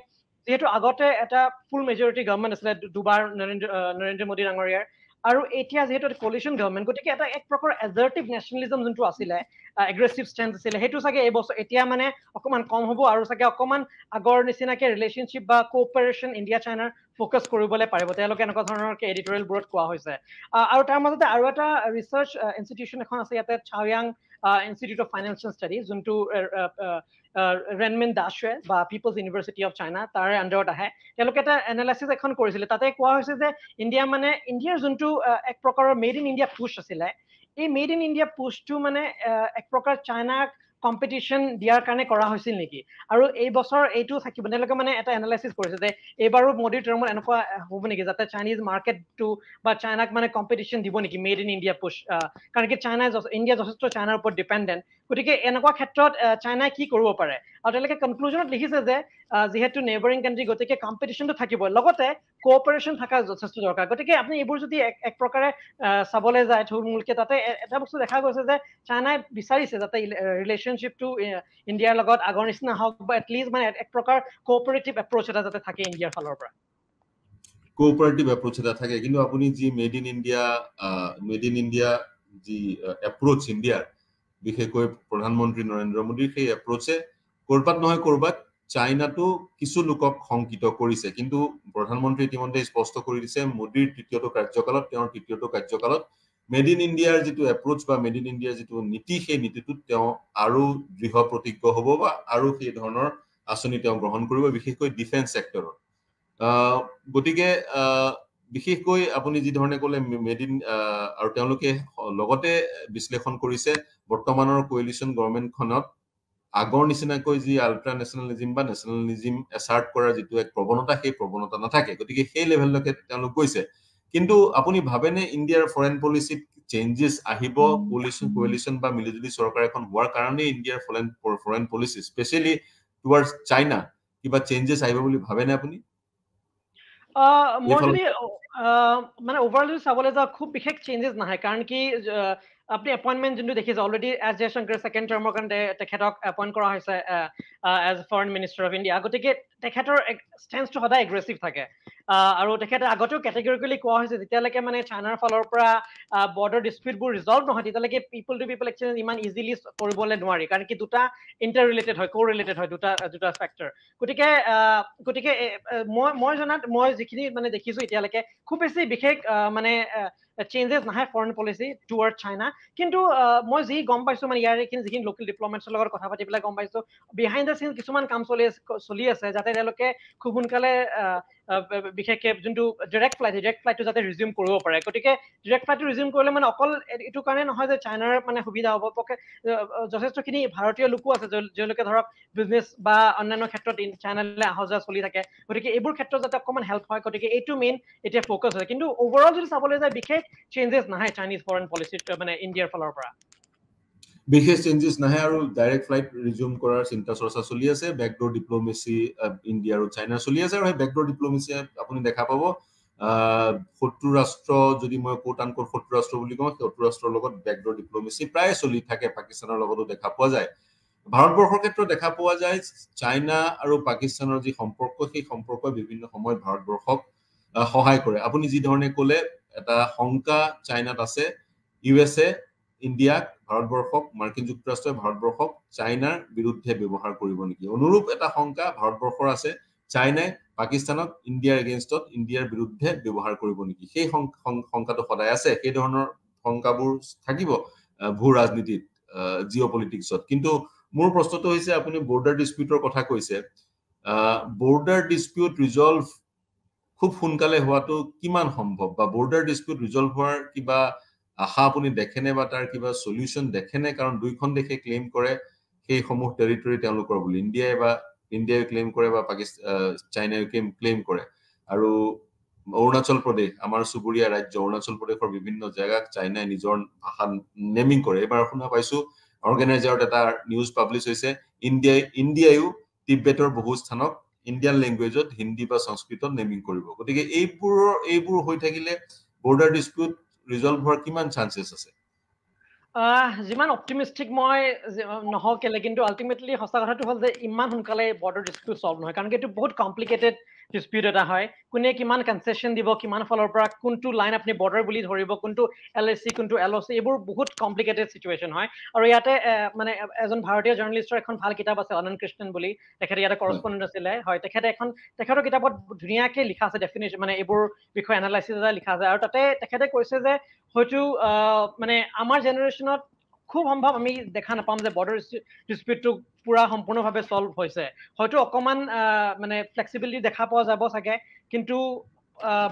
যিহেতু আগতে এটা ফুল মেজৰিটি গভমেণ্ট আছিলে দুবাৰ নৰেন্দ্ৰ নৰেন্দ্ৰ মোদী ডাঙৰীয়াৰ আৰু এতিয়া যিহেতু কলিশ্যন গভৰ্ণমেণ্ট গতিকে এটা এক প্ৰকাৰ এজাৰ্টিভ নেশ্যনেলিজম যোনটো আছিলে এগ্ৰেছিভ ষ্টেণ্ড আছিলে সেইটো চাগে এই বছৰ এতিয়া মানে অকণমান কম হ'ব আৰু চাগে অকণমান আগৰ নিচিনাকে ৰিলেশ্যনশ্বিপ বা কপাৰেশ্যন ইণ্ডিয়া চাইনাৰ ফ'কাছ কৰিবলৈ পাৰিব তেওঁলোকে এনেকুৱা ধৰণৰকৈ এডিটৰিয়েলবোৰত কোৱা হৈছে আৰু তাৰ মাজতে আৰু এটা ৰিচাৰ্চ ইনষ্টিটিউশ্যন এখন আছে ইয়াতে ছাওয়াং uh, Institute of Financial Studies, into Renmin Dashwe, People's University of China, Tare under Dahe. Look at analysis I can course. Tate Quahis is India Mane, India Zuntu uh procurer made in India push a sile. A made in India push to Mane uh procure China. Competition দিয়াৰ কাৰণে কৰা হৈছিল নেকি আৰু এই বছৰ এইটো থাকিব তেওঁলোকে মানে এটা এনালাইচিছ কৰিছে যে এইবাৰো মোদীৰ টাৰ্মত এনেকুৱা হ'ব নেকি যাতে চাইনিজ মাৰ্কেটটো বা চাইনাক মানে কম্পিটিশ্যন দিব নেকি মেড ইন ইণ্ডিয়া পুষ কাৰণ কি চাইনাই ইণ্ডিয়া যথেষ্ট চাইনাৰ ওপৰত ডিপেণ্ডেণ্ট গতিকে এনেকুৱা ক্ষেত্ৰত চাইনাই কি কৰিব পাৰে আৰু তেওঁলোকে কনক্লুজনত লিখিছে যে যিহেতু নেবাৰিং কাণ্ট্ৰি গতিকে কম্পিটিশ্যনটো থাকিব লগতে কপাৰেশ্যন থকা যথেষ্ট দৰকাৰ গতিকে আপুনি এইবোৰ যদি এক এক প্ৰকাৰে চাবলৈ যায় থুলমূলকৈ তাতে এটা বস্তু দেখা গৈছে যে চাইনাই বিচাৰিছে যাতে ৰিলেশ্যনশ্বিপটো ইণ্ডিয়াৰ লগত আগৰ নিচিনা হওক বা এটলিষ্ট মানে এক প্ৰকাৰ কপাৰেটিভ এপ্ৰ'চ এটা যাতে থাকে ইণ্ডিয়াৰ ফালৰ পৰা কপাৰেটিভ এপ্ৰ'চ এটা থাকে কিন্তু আপুনি যি made in India made in India যি এপ্ৰ'চ ইণ্ডিয়াৰ বিশেষকৈ প্ৰধানমন্ত্ৰী নৰেন্দ্ৰ মোদীৰ সেই এপ্ৰ'চে ক'ৰবাত নহয় ক'ৰবাত চাইনাটো কিছু লোকক শংকিত কৰিছে কিন্তু প্ৰধানমন্ত্ৰী ইতিমধ্যে স্পষ্ট কৰি দিছে মোদীৰ তৃতীয়টো কাৰ্যকালত তেওঁৰ তৃতীয়টো কাৰ্যকালত মেড ইন ইণ্ডিয়াৰ যিটো এপ্ৰ'চ বা মেড ইন ইণ্ডিয়াৰ যিটো নীতি সেই নীতিটোত তেওঁ আৰু দৃঢ় প্ৰতিজ্ঞ হ'ব বা আৰু সেই ধৰণৰ আঁচনি তেওঁ গ্ৰহণ কৰিব বিশেষকৈ ডিফেন্স ছেক্টৰত গতিকে বিশেষকৈ আপুনি যিধৰণে ক'লে মেড ইন আৰু তেওঁলোকে লগতে বিশ্লেষণ কৰিছে বৰ্তমানৰ কোৱেলিচন গভৰ্ণমেণ্টখনত আগৰ নিচিনাকৈ যি আল্ট্ৰা নেশ্যনেলিজিম বা নেশ্যনেলিজিম এচাৰ্ট কৰাৰ যিটো এক প্ৰৱণতা সেই প্ৰৱণতা নাথাকে গতিকে সেই লেভেললৈকে তেওঁলোক গৈছে কিন্তু আপুনি ভাবেনে ইণ্ডিয়াৰ ফৰেইন পলিচিত চেঞ্জেছ আহিব কোৱেলিশ্যন বা মিলিজুলি চৰকাৰ এখন হোৱাৰ কাৰণেই ইণ্ডিয়াৰ foreign foreign policy specially towards China কিবা চেঞ্জেছ আহিব বুলি ভাবেনে আপুনি মানে অভাৰঅল চাবলৈ যাওঁ খুব বিশেষ চেঞ্জেছ নাহে কাৰণ কি আপুনি এপইণ্টমেণ্ট যোনটো দেখিছে অলৰেডি এছ জয়শংকৰে ছেকেণ্ড টাৰ্মৰ কাৰণে তেখেতক এপইণ্ট কৰা হৈছে as foreign minister of India গতিকে তেখেতৰ ষ্টেঞ্চটো সদায় এগ্ৰেছিভ থাকে আৰু তেখেতে আগতেও কেটেগৰিকেলি কোৱা হৈছে যেতিয়ালৈকে মানে চাইনাৰ ফালৰ পৰা বৰ্ডাৰ ডিছপিউটবোৰ ৰিজল্ভ নহয় তেতিয়ালৈকে পিপল টু পিপল এক্সেঞ্জ ইমান ইজিলি কৰিবলৈ নোৱাৰি কাৰণ কি দুটা ইণ্টাৰ ৰিলেটেড হয় ক' ৰিলেটেড হয় দুটা দুটা ফেক্টৰ গতিকে গতিকে মই মই জনাত মই যিখিনি মানে দেখিছো এতিয়ালৈকে খুব বেছি বিশেষ মানে চেঞ্জেছ uh, নাহে ফৰেন পলিচি টুৱাৰ্ড চাইনা কিন্তু আহ uh, মই যি গম পাইছো মানে ইয়াৰ এইখিনি যিখিনি লোকেল ডিপ্লমেটছৰ লগত কথা পাতি পেলাই গম পাইছো বিহাইণ্ড দ্য চিন কিছুমান কাম চলি আছে চলি আছে যাতে তেওঁলোকে খুব সোনকালে আহ uh, বিশেষকে যোনটো ডাইৰেক্ট ফ্লাইট ডাইৰেক্ট ফ্লাইটটো যাতে ৰিজিউম কৰিব পাৰে গতিকে ডাইৰেক্ট ফ্লাইটটো ৰিজিউম কৰিলে মানে অকল এইটো কাৰণে নহয় যে চাইনাৰ মানে সুবিধা হ'ব যথেষ্টখিনি ভাৰতীয় লোকো আছে যেওঁলোকে ধৰক বিজনেছ বা অন্যান্য ক্ষেত্ৰত চাইনালৈ অহা যোৱা চলি থাকে গতিকে এইবোৰ ক্ষেত্ৰত যাতে অকণমান হেল্প হয় গতিকে এইটো মেইন এতিয়া ফ'কাছ হয় কিন্তু অভাৰঅল যদি চাবলৈ যায় বিশেষ চেঞ্জেছ নাহে চাইনিজ ফৰেন পলিচিত মানে ইণ্ডিয়াৰ ফালৰ পৰা বিশেষ চেঞ্জেছ নাহে আৰু ডাইৰেক্ট ফ্লাইট ৰিজিউম কৰাৰ চিন্তা চৰ্চা চলি আছে বেকড'ৰ ডিপ্ল'মেচি ইণ্ডিয়া আৰু চাইনাৰ চলি আছে আৰু সেই বেকড'ৰ ডিপ্ল'মেচি আপুনি দেখা পাব শত্ৰু ৰাষ্ট্ৰ যদি মই ক'ত আন ক'ত শত্ৰু ৰাষ্ট্ৰ বুলি কওঁ শত্ৰু ৰাষ্ট্ৰৰ লগত বেকড'ৰ ডিপ্ল'মেচি প্ৰায় চলি থাকে পাকিস্তানৰ লগতো দেখা পোৱা যায় ভাৰতবৰ্ষৰ ক্ষেত্ৰত দেখা পোৱা যায় চাইনা আৰু পাকিস্তানৰ যি সম্পৰ্ক সেই সম্পৰ্কই বিভিন্ন সময়ত ভাৰতবৰ্ষক সহায় কৰে আপুনি যি ধৰণে ক'লে এটা শংকা চাইনাত আছে ইউ এছ এ ইণ্ডিয়াক ভাৰতবৰ্ষক মাৰ্কিন যুক্তৰাষ্ট্ৰই ভাৰতবৰ্ষক চাইনাৰ বিৰুদ্ধে ব্যৱহাৰ কৰিব নেকি অনুৰূপ এটা শংকা ভাৰতবৰ্ষৰ আছে চাইনাই পাকিস্তানক ইণ্ডিয়াৰ এগেইনষ্টত ইণ্ডিয়াৰ বিৰুদ্ধে ব্যৱহাৰ কৰিব নেকি সেই শংকাটো সদায় আছে সেই ধৰণৰ শংকাবোৰ থাকিব ভূ ৰাজনীতিত জিঅ' পলিটিক্সত কিন্তু মোৰ প্ৰশ্নটো হৈছে আপুনি বৰ্ডাৰ ডিছপিউটৰ কথা কৈছে বৰ্ডাৰ ডিছপিউট ৰিজল্ভ খুব সোনকালে হোৱাটো কিমান সম্ভৱ বা বৰ্ডাৰ ডিছপিউট ৰিজল্ভ হোৱাৰ কিবা আশা আপুনি দেখেনে বা তাৰ কিবা চলিউশ্যন দেখেনে কাৰণ দুইখন দেশে ক্লেইম কৰে সেইসমূহ টেৰিটৰি তেওঁলোকৰ বুলি ইণ্ডিয়াই বা ইণ্ডিয়াই ক্লেইম কৰে বা পাকিস্তান চাইনাই ক্লেইম কৰে আৰু অৰুণাচল প্ৰদেশ আমাৰ চুবুৰীয়া ৰাজ্য অৰুণাচল প্ৰদেশৰ বিভিন্ন জেগাত চাইনাই নিজৰ ভাষা নেমিং কৰে এইবাৰ শুনা পাইছো অৰ্গেনাইজাৰত এটা নিউজ পাব্লিছ হৈছে ইণ্ডিয়াই ইণ্ডিয়াইও তিব্বেটৰ বহু স্থানক ইণ্ডিয়ান লেংগুৱেজত হিন্দী বা সংস্কৃতত নেমিং কৰিব গতিকে এইবোৰৰ এইবোৰ হৈ থাকিলে বৰ্ডাৰ ডিছপিউট ৰিজলভ হোৱাৰ কিমান চান্সেছ আছে যিমান অপ্টিমিষ্টিক মই নহওঁ কেলে কিন্তু আল্টিমেটলি সঁচা কথাটো হ'ল যে ইমান সোনকালে বৰ্ডাৰ ডিস্পিউট চল্ভ নহয় কাৰণ কি এইটো বহুত কমপ্লিকেটেড ডিস্পিউট এটা হয় কোনে কিমান কনচেশ্যন দিব কিমান ফালৰ পৰা কোনটো লাইন আপুনি বৰ্ডাৰ বুলি ধৰিব কোনটো এল এ চি কোনটো এল অ চি এইবোৰ বহুত কমপ্লিকেটেড চিটুৱেশ্যন হয় আৰু ইয়াতে মানে এজন ভাৰতীয় জাৰ্ণেলিষ্টৰ এখন ভাল কিতাপ আছে অনন্ত কৃষ্ণন বুলি তেখেতে ইয়াতে কৰস্পণ্ডেণ্ট আছিলে হয় তেখেতে এখন তেখেতৰ কিতাপত ধুনীয়াকৈ লিখা আছে ডেফিনেশ্যন মানে এইবোৰ বিষয়ে এনালাইচিছ এটা লিখা আছে আৰু তাতে তেখেতে কৈছে যে হয়তো মানে আমাৰ জেনেৰেশ্যনত খুব সম্ভৱ আমি দেখা নাপাম যে বৰ্ডাৰ ডিস্পিউটটো পূৰা সম্পূৰ্ণভাৱে চল্ভ হৈছে হয়তো অকণমান মানে ফ্লেক্সিবিলিটি দেখা পোৱা যাব চাগে কিন্তু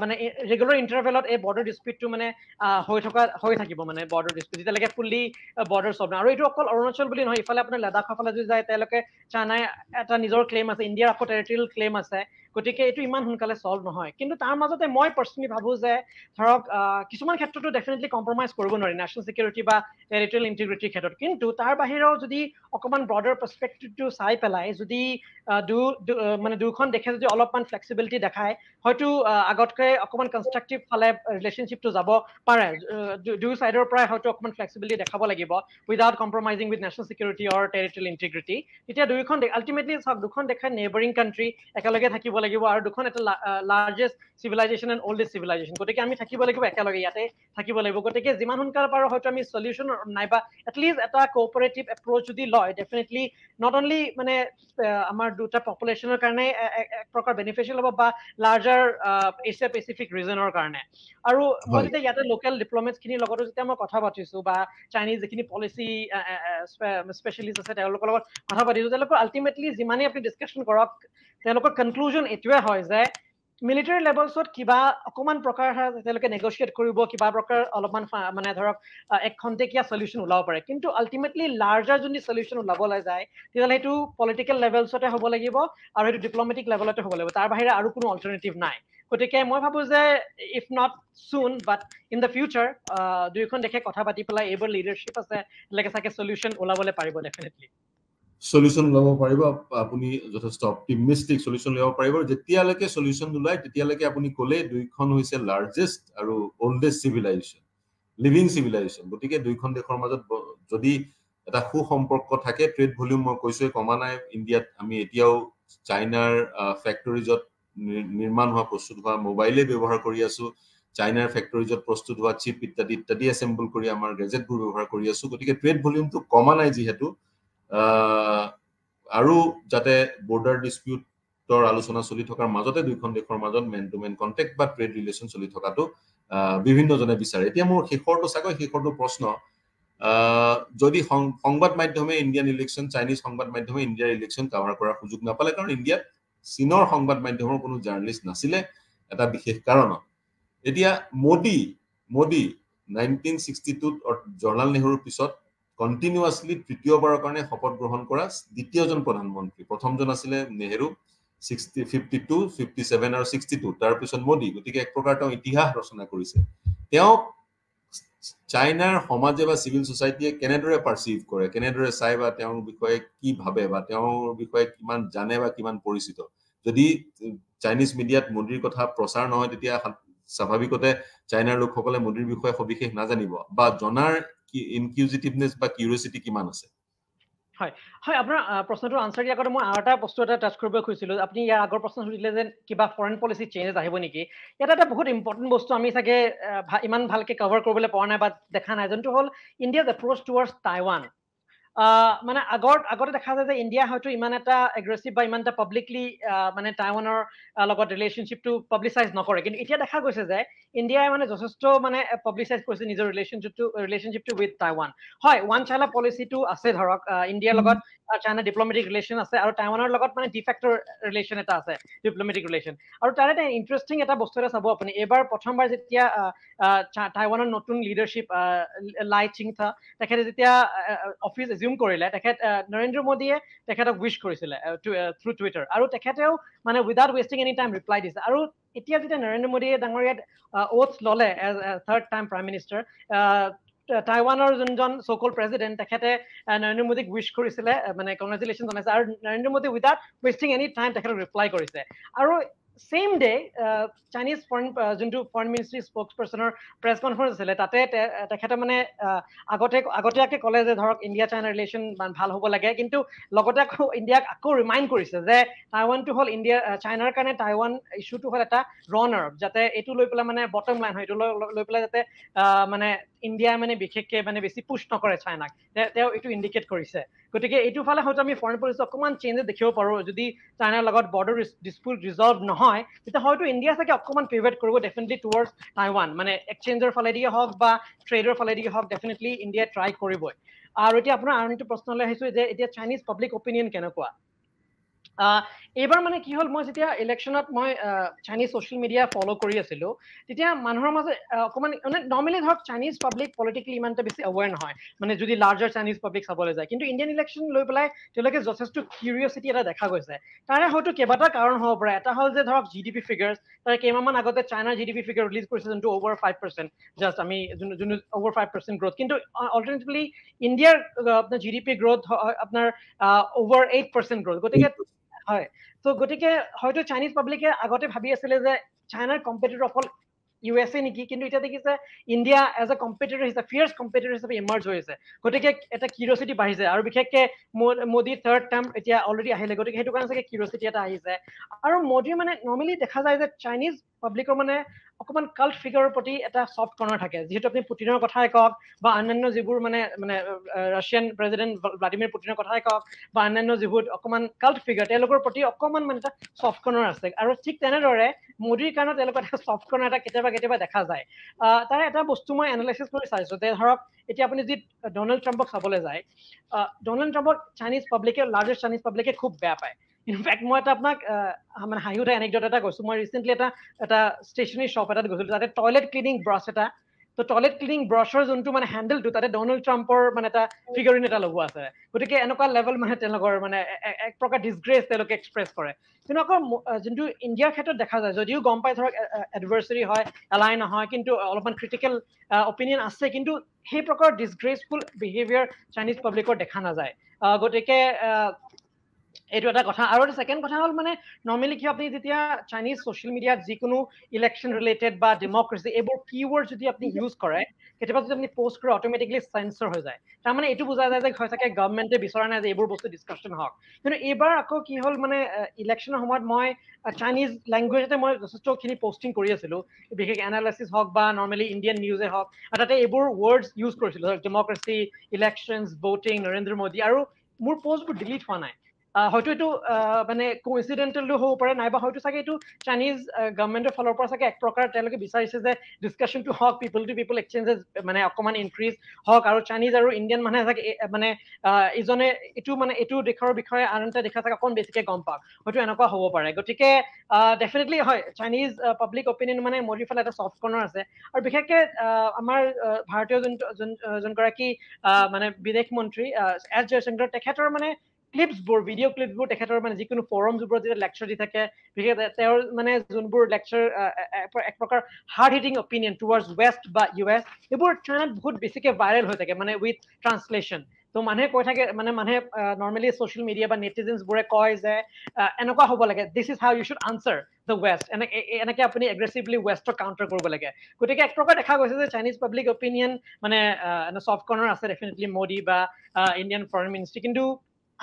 মানে ৰেগুলাৰ ইণ্টাৰভেলত এই বৰ্ডাৰ ডিস্পিউটটো মানে হৈ থকা হৈ থাকিব মানে বৰ্ডাৰ ডিস্পিউট যেতিয়ালৈকে ফুল্লি বৰ্ডাৰ চল্ভ আৰু এইটো অকল অৰুণাচল বুলি নহয় ইফালে আপোনাৰ লাডাখৰ ফালে যদি যায় তেওঁলোকে চাইনাই এটা নিজৰ ক্লেইম আছে ইণ্ডিয়াৰ আকৌ টেৰিটৰিয়েল ক্লেইম আছে গতিকে এইটো ইমান সোনকালে চল্ভ নহয় কিন্তু তাৰ মাজতে মই পাৰ্চনেলি ভাবোঁ যে ধৰক কিছুমান ক্ষেত্ৰতো ডেফিনেটলি কম্প্ৰমাইজ কৰিব নোৱাৰি নেশ্যনেল ছিকিউৰিটি বা টেৰিটৰিয়েল ইণ্টিগ্ৰিটিৰ ক্ষেত্ৰত কিন্তু তাৰ বাহিৰেও যদি অকণমান ব্ৰডাৰ পাৰ্চপেক্টিভটো চাই পেলাই যদি মানে দুয়োখন দেশে যদি অলপমান ফ্লেক্সিবিলিটি দেখায় হয়তো আগতকৈ অকণমান কনষ্ট্ৰাকটিভ ফালে ৰিলেশ্যনশ্বিপটো যাব পাৰে দুয়ো ছাইডৰ পৰাই হয়তো অকণমান ফ্লেক্সিবিলিটি দেখাব লাগিব without compromising with national security or territorial integrity তেতিয়া দুয়োখন দেশ আল্টিমেটলি চাওক দুখন দেশে নেবাৰিং কাণ্ট্ৰি একেলগে থাকিব লাগিব আৰু দুখন এটা largest civilisation and oldest civilisation গতিকে আমি থাকিব লাগিব একেলগে ইয়াতে থাকিব লাগিব গতিকে যিমান সোনকালে পাৰো হয়তো আমি চলিউশ্যন নাইবা এটলিষ্ট এটা কপাৰেটিভ এপ্ৰ'চ যদি লয় ডেফিনেটলি নট অনলি মানে আমাৰ দুটা পপুলেশ্যনৰ কাৰণে এক প্ৰকাৰ বেনিফিচিয়েল হ'ব বা লাৰ্জাৰ এছিয়া পেচিফিক ৰিজনৰ কাৰণে আৰু মই যেতিয়া ইয়াতে লোকেল ডিপ্ল'মেটখিনিৰ লগতো যেতিয়া মই কথা পাতিছোঁ বা চাইনিজ যিখিনি পলিচি স্পেচিয়েলিষ্ট আছে তেওঁলোকৰ লগত কথা পাতিছোঁ তেওঁলোকৰ আল্টিমেটলি যিমানেই আপুনি ডিছকাশ্যন কৰক তেওঁলোকৰ কনক্লুজন এইটোৱে হয় যে মিলিটাৰী লেভেলছত কিবা অকণমান প্ৰকাৰ তেওঁলোকে নেগচিয়েট কৰিব কিবা প্ৰকাৰ অলপমান মানে ধৰক এক খন্তেকীয়া চলিউশ্যন ওলাব পাৰে কিন্তু আল্টিমেটলি লাৰ্জাৰ যোনটো চলিউশ্যন ওলাবলৈ যায় তেতিয়াহ'লে সেইটো পলিটিকেল লেভেলছতে হ'ব লাগিব আৰু সেইটো ডিপ্ল'মেটিক লেভেলতে হ'ব লাগিব তাৰ বাহিৰে আৰু কোনো অল্টাৰনেটিভ নাই গতিকে মই ভাবো যে ইফ নট চুন বাট ইন দ্য ফিউচাৰ দুয়োখন দেশে কথা পাতি পেলাই এইবোৰ লিডাৰশ্বিপ আছে এনেকৈ চাগে চলিউশ্যন ওলাবলৈ পাৰিব ডেফিনেটলি চলিউচন ওলাব পাৰিব আপুনি যথেষ্ট অপ্টিমিষ্টিক চলিউশ্যন ওলাব পাৰিব যেতিয়ালৈকে চলিউচন ওলায় তেতিয়ালৈকে আপুনি ক'লে দুইখন হৈছে লাৰ্জেষ্ট আৰু অল্ডেষ্ট চিভিলাইজেশ্যন লিভিং চিভিলাইজেশ্যন গতিকে দুয়োখন দেশৰ মাজত যদি এটা সু সম্পৰ্ক থাকে ট্ৰেড ভলিউম মই কৈছোৱেই কমা নাই ইণ্ডিয়াত আমি এতিয়াও চাইনাৰ ফেক্টৰীজত নিৰ্মাণ হোৱা প্ৰস্তুত হোৱা মোবাইলে ব্যৱহাৰ কৰি আছো চাইনাৰ ফেক্টৰীজত প্ৰস্তুত হোৱা চিপ ইত্যাদি ইত্যাদি এচেম্বল কৰি আমাৰ গেজেটবোৰ ব্যৱহাৰ কৰি আছো গতিকে ট্ৰেড ভলিউমটো কমা নাই যিহেতু আৰু যাতে বৰ্ডাৰ ডিছপিউটৰ আলোচনা চলি থকাৰ মাজতে দুয়োখন দেশৰ মাজত মেন টু মেন কণ্টেক্ট বা ট্ৰেড ৰিলেশ্যন চলি থকাটো বিভিন্নজনে বিচাৰে এতিয়া মোৰ শেষৰটো চাগৈ শেষৰটো প্ৰশ্ন যদি সংবাদ মাধ্যমে ইণ্ডিয়ান ইলেকশ্যন চাইনিজ সংবাদ মাধ্যমে ইণ্ডিয়াৰ ইলেকশ্যন কাভাৰ কৰাৰ সুযোগ নাপালে কাৰণ ইণ্ডিয়াত চীনৰ সংবাদ মাধ্যমৰ কোনো জাৰ্ণালিষ্ট নাছিলে এটা বিশেষ কাৰণত এতিয়া মোদী মোদী নাইনটিন ছিক্সটি টুত জৱাহৰলাল নেহৰুৰ পিছত কণ্টিনিউৱাছলি তৃতীয়বাৰৰ কাৰণে শপত গ্ৰহণ কৰা দ্বিতীয়জন প্ৰধানমন্ত্ৰী প্ৰথমজন আছিলে নেহৰু আৰু এক প্ৰকাৰ তেওঁ ইতিহাস ৰচনা কৰিছে তেওঁক চাইনাৰ সমাজে বা চিভিল ছচাইটিয়ে কেনেদৰে পাৰ্চিভ কৰে কেনেদৰে চাই বা তেওঁৰ বিষয়ে কি ভাবে বা তেওঁৰ বিষয়ে কিমান জানে বা কিমান পৰিচিত যদি চাইনিজ মিডিয়াত মোদীৰ কথা প্ৰচাৰ নহয় তেতিয়া স্বাভাৱিকতে চাইনাৰ লোকসকলে মোদীৰ বিষয়ে সবিশেষ নাজানিব বা জনাৰ ইনকিউজিটিভনেছ বা কিউৰিয়াচিটি কিমান আছে হয় হয় আপোনাৰ প্ৰশ্নটোৰ আনচাৰ দিয়াৰ আগতে মই আৰু এটা বস্তু এটা টাচ কৰিব খুজিছিলোঁ আপুনি ইয়াৰ আগৰ প্ৰশ্ন সুধিলে যে কিবা ফৰেন পলিচি চেঞ্জ আহিব নেকি ইয়াত এটা বহুত ইম্পৰ্টেণ্ট বস্তু আমি চাগে ইমান ভালকে কভাৰ কৰিবলৈ পৰা নাই বা দেখা নাই যোনটো হ'ল ইণ্ডিয়াজ এপ্ৰ'চ টুৱাৰ্ডছ টাইৱান মানে আগৰ আগতে দেখা যায় যে ইণ্ডিয়া হয়তো ইমান এটা এগ্ৰেছিভ বা ইমান এটা পাব্লিকলি মানে টাইৱানৰ লগত ৰিলেশ্যনশ্বিপটো পাব্লিচাইজ নকৰে কিন্তু এতিয়া দেখা গৈছে যে ইণ্ডিয়াই মানে যথেষ্ট মানে পাব্লিচাইজ কৰিছে নিজৰ ৰিলেশ্যনশ্বিপটো ৰিলেশ্যনশ্বিপটো উইথ টাইৱান হয় ওৱান চাইনা পলিচিটো আছে ধৰক ইণ্ডিয়াৰ লগত চাইনা ডিপ্ল'মেটিক ৰিলেশ্যন আছে আৰু টাইৱানৰ লগত মানে ডিফেক্টৰ ৰিলেশ্যন এটা আছে ডিপ্ল'মেটিক ৰিলেশ্যন আৰু তাৰে এটা ইণ্টাৰেষ্টিং এটা বস্তু এটা চাব আপুনি এইবাৰ প্ৰথমবাৰ যেতিয়া টাইৱানৰ নতুন লিডাৰশ্বিপ লাই চিংথা তেখেতে যেতিয়া অফিচ কনজিউম কৰিলে তেখেত নৰেন্দ্ৰ মোদীয়ে তেখেতক উইছ কৰিছিলে থ্ৰু টুইটাৰ আৰু তেখেতেও মানে without wasting any time reply দিছে আৰু এতিয়া যেতিয়া নৰেন্দ্ৰ মোদীয়ে ডাঙৰ ইয়াত অথ ল'লে as third time prime minister টাইৱানৰ যোনজন চকল প্ৰেচিডেণ্ট তেখেতে নৰেন্দ্ৰ মোদীক উইচ কৰিছিলে মানে কংগ্ৰেচুলেশ্যন জনাইছে আৰু Narendra Modi without wasting any time তেখেতক ৰিপ্লাই কৰিছে আৰু চেম ডে চাইনিজ ফৰেন যোনটো ফৰেইন মিনিষ্ট্ৰী স্পক্স পাৰ্চনৰ প্ৰেছ কনফাৰেঞ্চ আছিলে তাতে তেখেতে মানে আগতে আগতীয়াকৈ ক'লে যে ধৰক ইণ্ডিয়া চাইনা ৰিলেশ্যন ভাল হ'ব লাগে কিন্তু লগতে আকৌ ইণ্ডিয়াক আকৌ ৰিমাইণ্ড কৰিছে যে টাইৱানটো হ'ল ইণ্ডিয়া চাইনাৰ কাৰণে টাইৱান ইছ্যুটো হ'ল এটা ৰনাৰ যাতে এইটো লৈ পেলাই মানে বটম লাইন হয় এইটো লৈ পেলাই যাতে মানে ইণ্ডিয়াই মানে বিশেষকৈ মানে বেছি পুষ্ট নকৰে চাইনাক তেওঁ এইটো ইণ্ডিকেট কৰিছে গতিকে এইটো ফালে হয়তো আমি ফৰেইন পলিচি অকণমান চেঞ্জ দেখিব পাৰোঁ যদি চাইনাৰ লগত বৰ্ডাৰ ডিছপুট ৰিজল্ভ নহয় নহয় তেতিয়া হয়তো ইণ্ডিয়া চাগে অকণমান প্ৰিভেট কৰিব ডেফিনেটলি টুৱৰ্ডছ টাইৱান মানে এক্সেঞ্জৰ ফালেদি হওক বা ট্ৰেডৰ ফালেদি হওক ডেফিনেটলি ইণ্ডিয়াই ট্ৰাই কৰিবই আৰু এতিয়া আপোনাৰ আৰু এইটো প্ৰশ্নলৈ আহিছোঁ যে এতিয়া চাইনিজ পাব্লিক অপিনিয়ন কেনেকুৱা এইবাৰ মানে কি হ'ল মই যেতিয়া ইলেকশ্যনত মই চাইনিজ ছ'চিয়েল মিডিয়া ফ'ল' কৰি আছিলো তেতিয়া মানুহৰ মাজত অকণমান মানে নৰ্মেলি ধৰক চাইনিজ পাব্লিক পলিটিকেলি ইমান এটা বেছি এৱেৰ নহয় মানে যদি লাৰ্জাৰ চাইনিজ পাব্লিক চাবলৈ যায় কিন্তু ইণ্ডিয়ান ইলেকশ্যন লৈ পেলাই তেওঁলোকে যথেষ্ট কিউৰিয়চিটি এটা দেখা গৈছে তাৰে হয়তো কেইবাটাও কাৰণ হ'ব পাৰে এটা হ'ল যে ধৰক জি ডি পি ফিগাৰ্ছ তাৰে কেইমাহমান আগতে চাইনাৰ G D P figure release কৰিছে যোনটো অ'ভাৰ ফাইভ পাৰ্চেণ্ট জাষ্ট আমি যোনটো অ'ভাৰ ফাইভ পাৰ্চেণ্ট গ্ৰ'থ কিন্তু অল্টাৰনেটিভলি ইণ্ডিয়াৰ আপোনাৰ জি ডি পি গ্ৰ'থ আপোনাৰ অ'ভাৰ এইট পাৰ্চেণ্ট গ্ৰ'থ গতিকে হয় চ' গতিকে হয়তো চাইনিজ পাব্লিকে আগতে ভাবি আছিলে যে চাইনাৰ কম্পিটিটৰ অকল ইউ এছ এ নেকি কিন্তু এতিয়া দেখিছে ইণ্ডিয়া এজ এ কম্পিটিটৰ হিচাপে ফিয়াৰ্চ কম্পিটিটৰ হিচাপে ইমাৰ্জ হৈ আছে গতিকে এটা কিউৰিয়চিটি বাঢ়িছে আৰু বিশেষকে মোদী থাৰ্ড টাৰ্ম এতিয়া অলৰেডি আহিলে গতিকে সেইটো কাৰণে চাগে কিউৰিয়চিটি এটা আহিছে আৰু মোদীয়ে মানে নৰ্মেলি দেখা যায় যে চাইনিজ পাব্লিকৰ মানে অকণমান কাল্ট ফিগাৰৰ প্ৰতি এটা চফ্ট কৰ্ণাৰ থাকে যিহেতু আপুনি পুটিনৰ কথাই কওক বা অন্যান্য যিবোৰ মানে মানে ৰাছিয়ান প্ৰেচিডেণ্ট ভ্লাডিমিৰ পুটিনৰ কথাই কওক বা অন্যান্য যিবোৰ অকণমান কাল্ট ফিগাৰ তেওঁলোকৰ প্ৰতি অকণমান মানে এটা চফ্ট কৰ্ণাৰ আছে আৰু ঠিক তেনেদৰে মোদীৰ কাৰণে তেওঁলোকৰ এটা চফ্ট কৰ্ণাৰ এটা কেতিয়াবা কেতিয়াবা দেখা যায় আহ তাৰে এটা বস্তু মই এনালাইচিছ কৰি চাইছো যে ধৰক এতিয়া আপুনি যি ডনাল্ড ট্ৰাম্পক চাবলৈ যায় ডনাল্ড ট্ৰাম্পক চাইনিজ পাব্লিকে লাৰ্জেষ্ট চাইনিজ পাব্লিকে খুব বেয়া পায় ইনফেক্ট মই এটা আপোনাক মানে হাঁহি উঠা এনেকডট এটা কৈছোঁ মই ৰিচেণ্টলি এটা এটা ষ্টেচনেৰী শ্বপ এটাত গৈছিলোঁ তাতে টয়লেট ক্লিনিং ব্ৰাছ এটা ত' টয়লেট ক্লিনিং ব্ৰাছৰ যোনটো মানে হেণ্ডেলটো তাতে ডনাল্ড ট্ৰাম্পৰ মানে এটা ফিগাৰিন এটা লগোৱা আছে গতিকে এনেকুৱা লেভেল মানে তেওঁলোকৰ মানে এক প্ৰকাৰ ডিছগ্ৰেছ তেওঁলোকে এক্সপ্ৰেছ কৰে কিন্তু আকৌ যোনটো ইণ্ডিয়াৰ ক্ষেত্ৰত দেখা যায় যদিও গম পাই ধৰক এডভাৰ্চেৰী হয় এলাই নহয় কিন্তু অলপমান ক্ৰিটিকেল অপিনিয়ন আছে কিন্তু সেই প্ৰকাৰৰ ডিছগ্ৰেচফুল বিহেভিয়াৰ চাইনিজ পাব্লিকৰ দেখা নাযায় গতিকে এইটো এটা কথা আৰু এটা ছেকেণ্ড কথা হ'ল মানে নৰ্মেলি কি হয় আপুনি যেতিয়া চাইনিজ ছ'চিয়েল মিডিয়াত যিকোনো ইলেকশ্যন ৰিলেটেড বা ডেমক্ৰেচি এইবোৰ কি ৱৰ্ড যদি আপুনি ইউজ কৰে কেতিয়াবা যদি আপুনি পষ্ট কৰে অট'মেটিকেলি চেঞ্চৰ হৈ যায় তাৰমানে এইটো বুজা যায় যে হয় চাগে গভমেণ্টে বিচৰা নাই যে এইবোৰ বস্তু ডিছকাশ্যন হওক কিন্তু এইবাৰ আকৌ কি হ'ল মানে ইলেকশ্যনৰ সময়ত মই চাইনিজ লেংগুৱেজতে মই যথেষ্টখিনি পষ্টিং কৰি আছিলোঁ বিশেষ এনালাইচিছ হওক বা নৰ্মেলি ইণ্ডিয়ান নিউজে হওক আৰু তাতে এইবোৰ ৱৰ্ডছ ইউজ কৰিছিলোঁ democracy elections voting Narendra Modi আৰু মোৰ পষ্টবোৰ ডিলিট হোৱা নাই হয়তো এইটো মানে কইনচিডেণ্টেলো হ'ব পাৰে নাইবা হয়তো চাগে এইটো চাইনিজ গভৰ্ণমেণ্টৰ ফালৰ পৰা চাগে এক প্ৰকাৰ তেওঁলোকে বিচাৰিছে যে ডিছকাশ্যনটো হওক পিপল টু পিপল এক্সচেঞ্জেছ মানে অকণমান ইনক্ৰিজ হওক আৰু চাইনিজ আৰু ইণ্ডিয়ান মানুহে চাগে মানে ইজনে এইটো মানে এইটো দেশৰ বিষয়ে আন এটা দেখা চাগে অকণ বেছিকে গম পাওক হয়তো এনেকুৱা হ'ব পাৰে গতিকে ডেফিনেটলি হয় চাইনিজ পাব্লিক অপিনিয়ন মানে মোদীৰ ফালে এটা চফ্ট কৰ্ণাৰ আছে আৰু বিশেষকৈ আমাৰ ভাৰতীয় যোন যোন যোনগৰাকী মানে বিদেশ মন্ত্ৰী এছ জয়শংকৰ তেখেতৰ মানে ক্লিপছবোৰ ভিডিঅ' ক্লিপছবোৰ তেখেতৰ মানে যিকোনো ফৰম যিবোৰত যেতিয়া লেকচাৰ দি থাকে বিশেষকৈ তেওঁৰ মানে যোনবোৰ লেকচাৰ এক প্ৰকাৰ hard hitting opinion towards west বা ইউ এছ এইবোৰ চাইনাত বহুত বেছিকৈ ভাইৰেল হৈ থাকে মানে উইথ ট্ৰান্সলেশ্যন ত' মানুহে কৈ থাকে মানে মানুহে নৰ্মেলি ছ'চিয়েল মিডিয়া বা নেটিজেনছবোৰে কয় যে এনেকুৱা হ'ব লাগে this is how you should answer the west এনেকৈ এনেকৈ আপুনি এগ্ৰেছিভলি ৱেষ্টক কাউণ্টাৰ কৰিব লাগে গতিকে এক প্ৰকাৰ দেখা গৈছে যে চাইনিজ পাব্লিক অপিনিয়ন মানে চফ্ট কৰ্ণাৰ আছে ডেফিনেটলি মোদী বা ইণ্ডিয়ান ফৰেন মিনিষ্ট্ৰী কিন্তু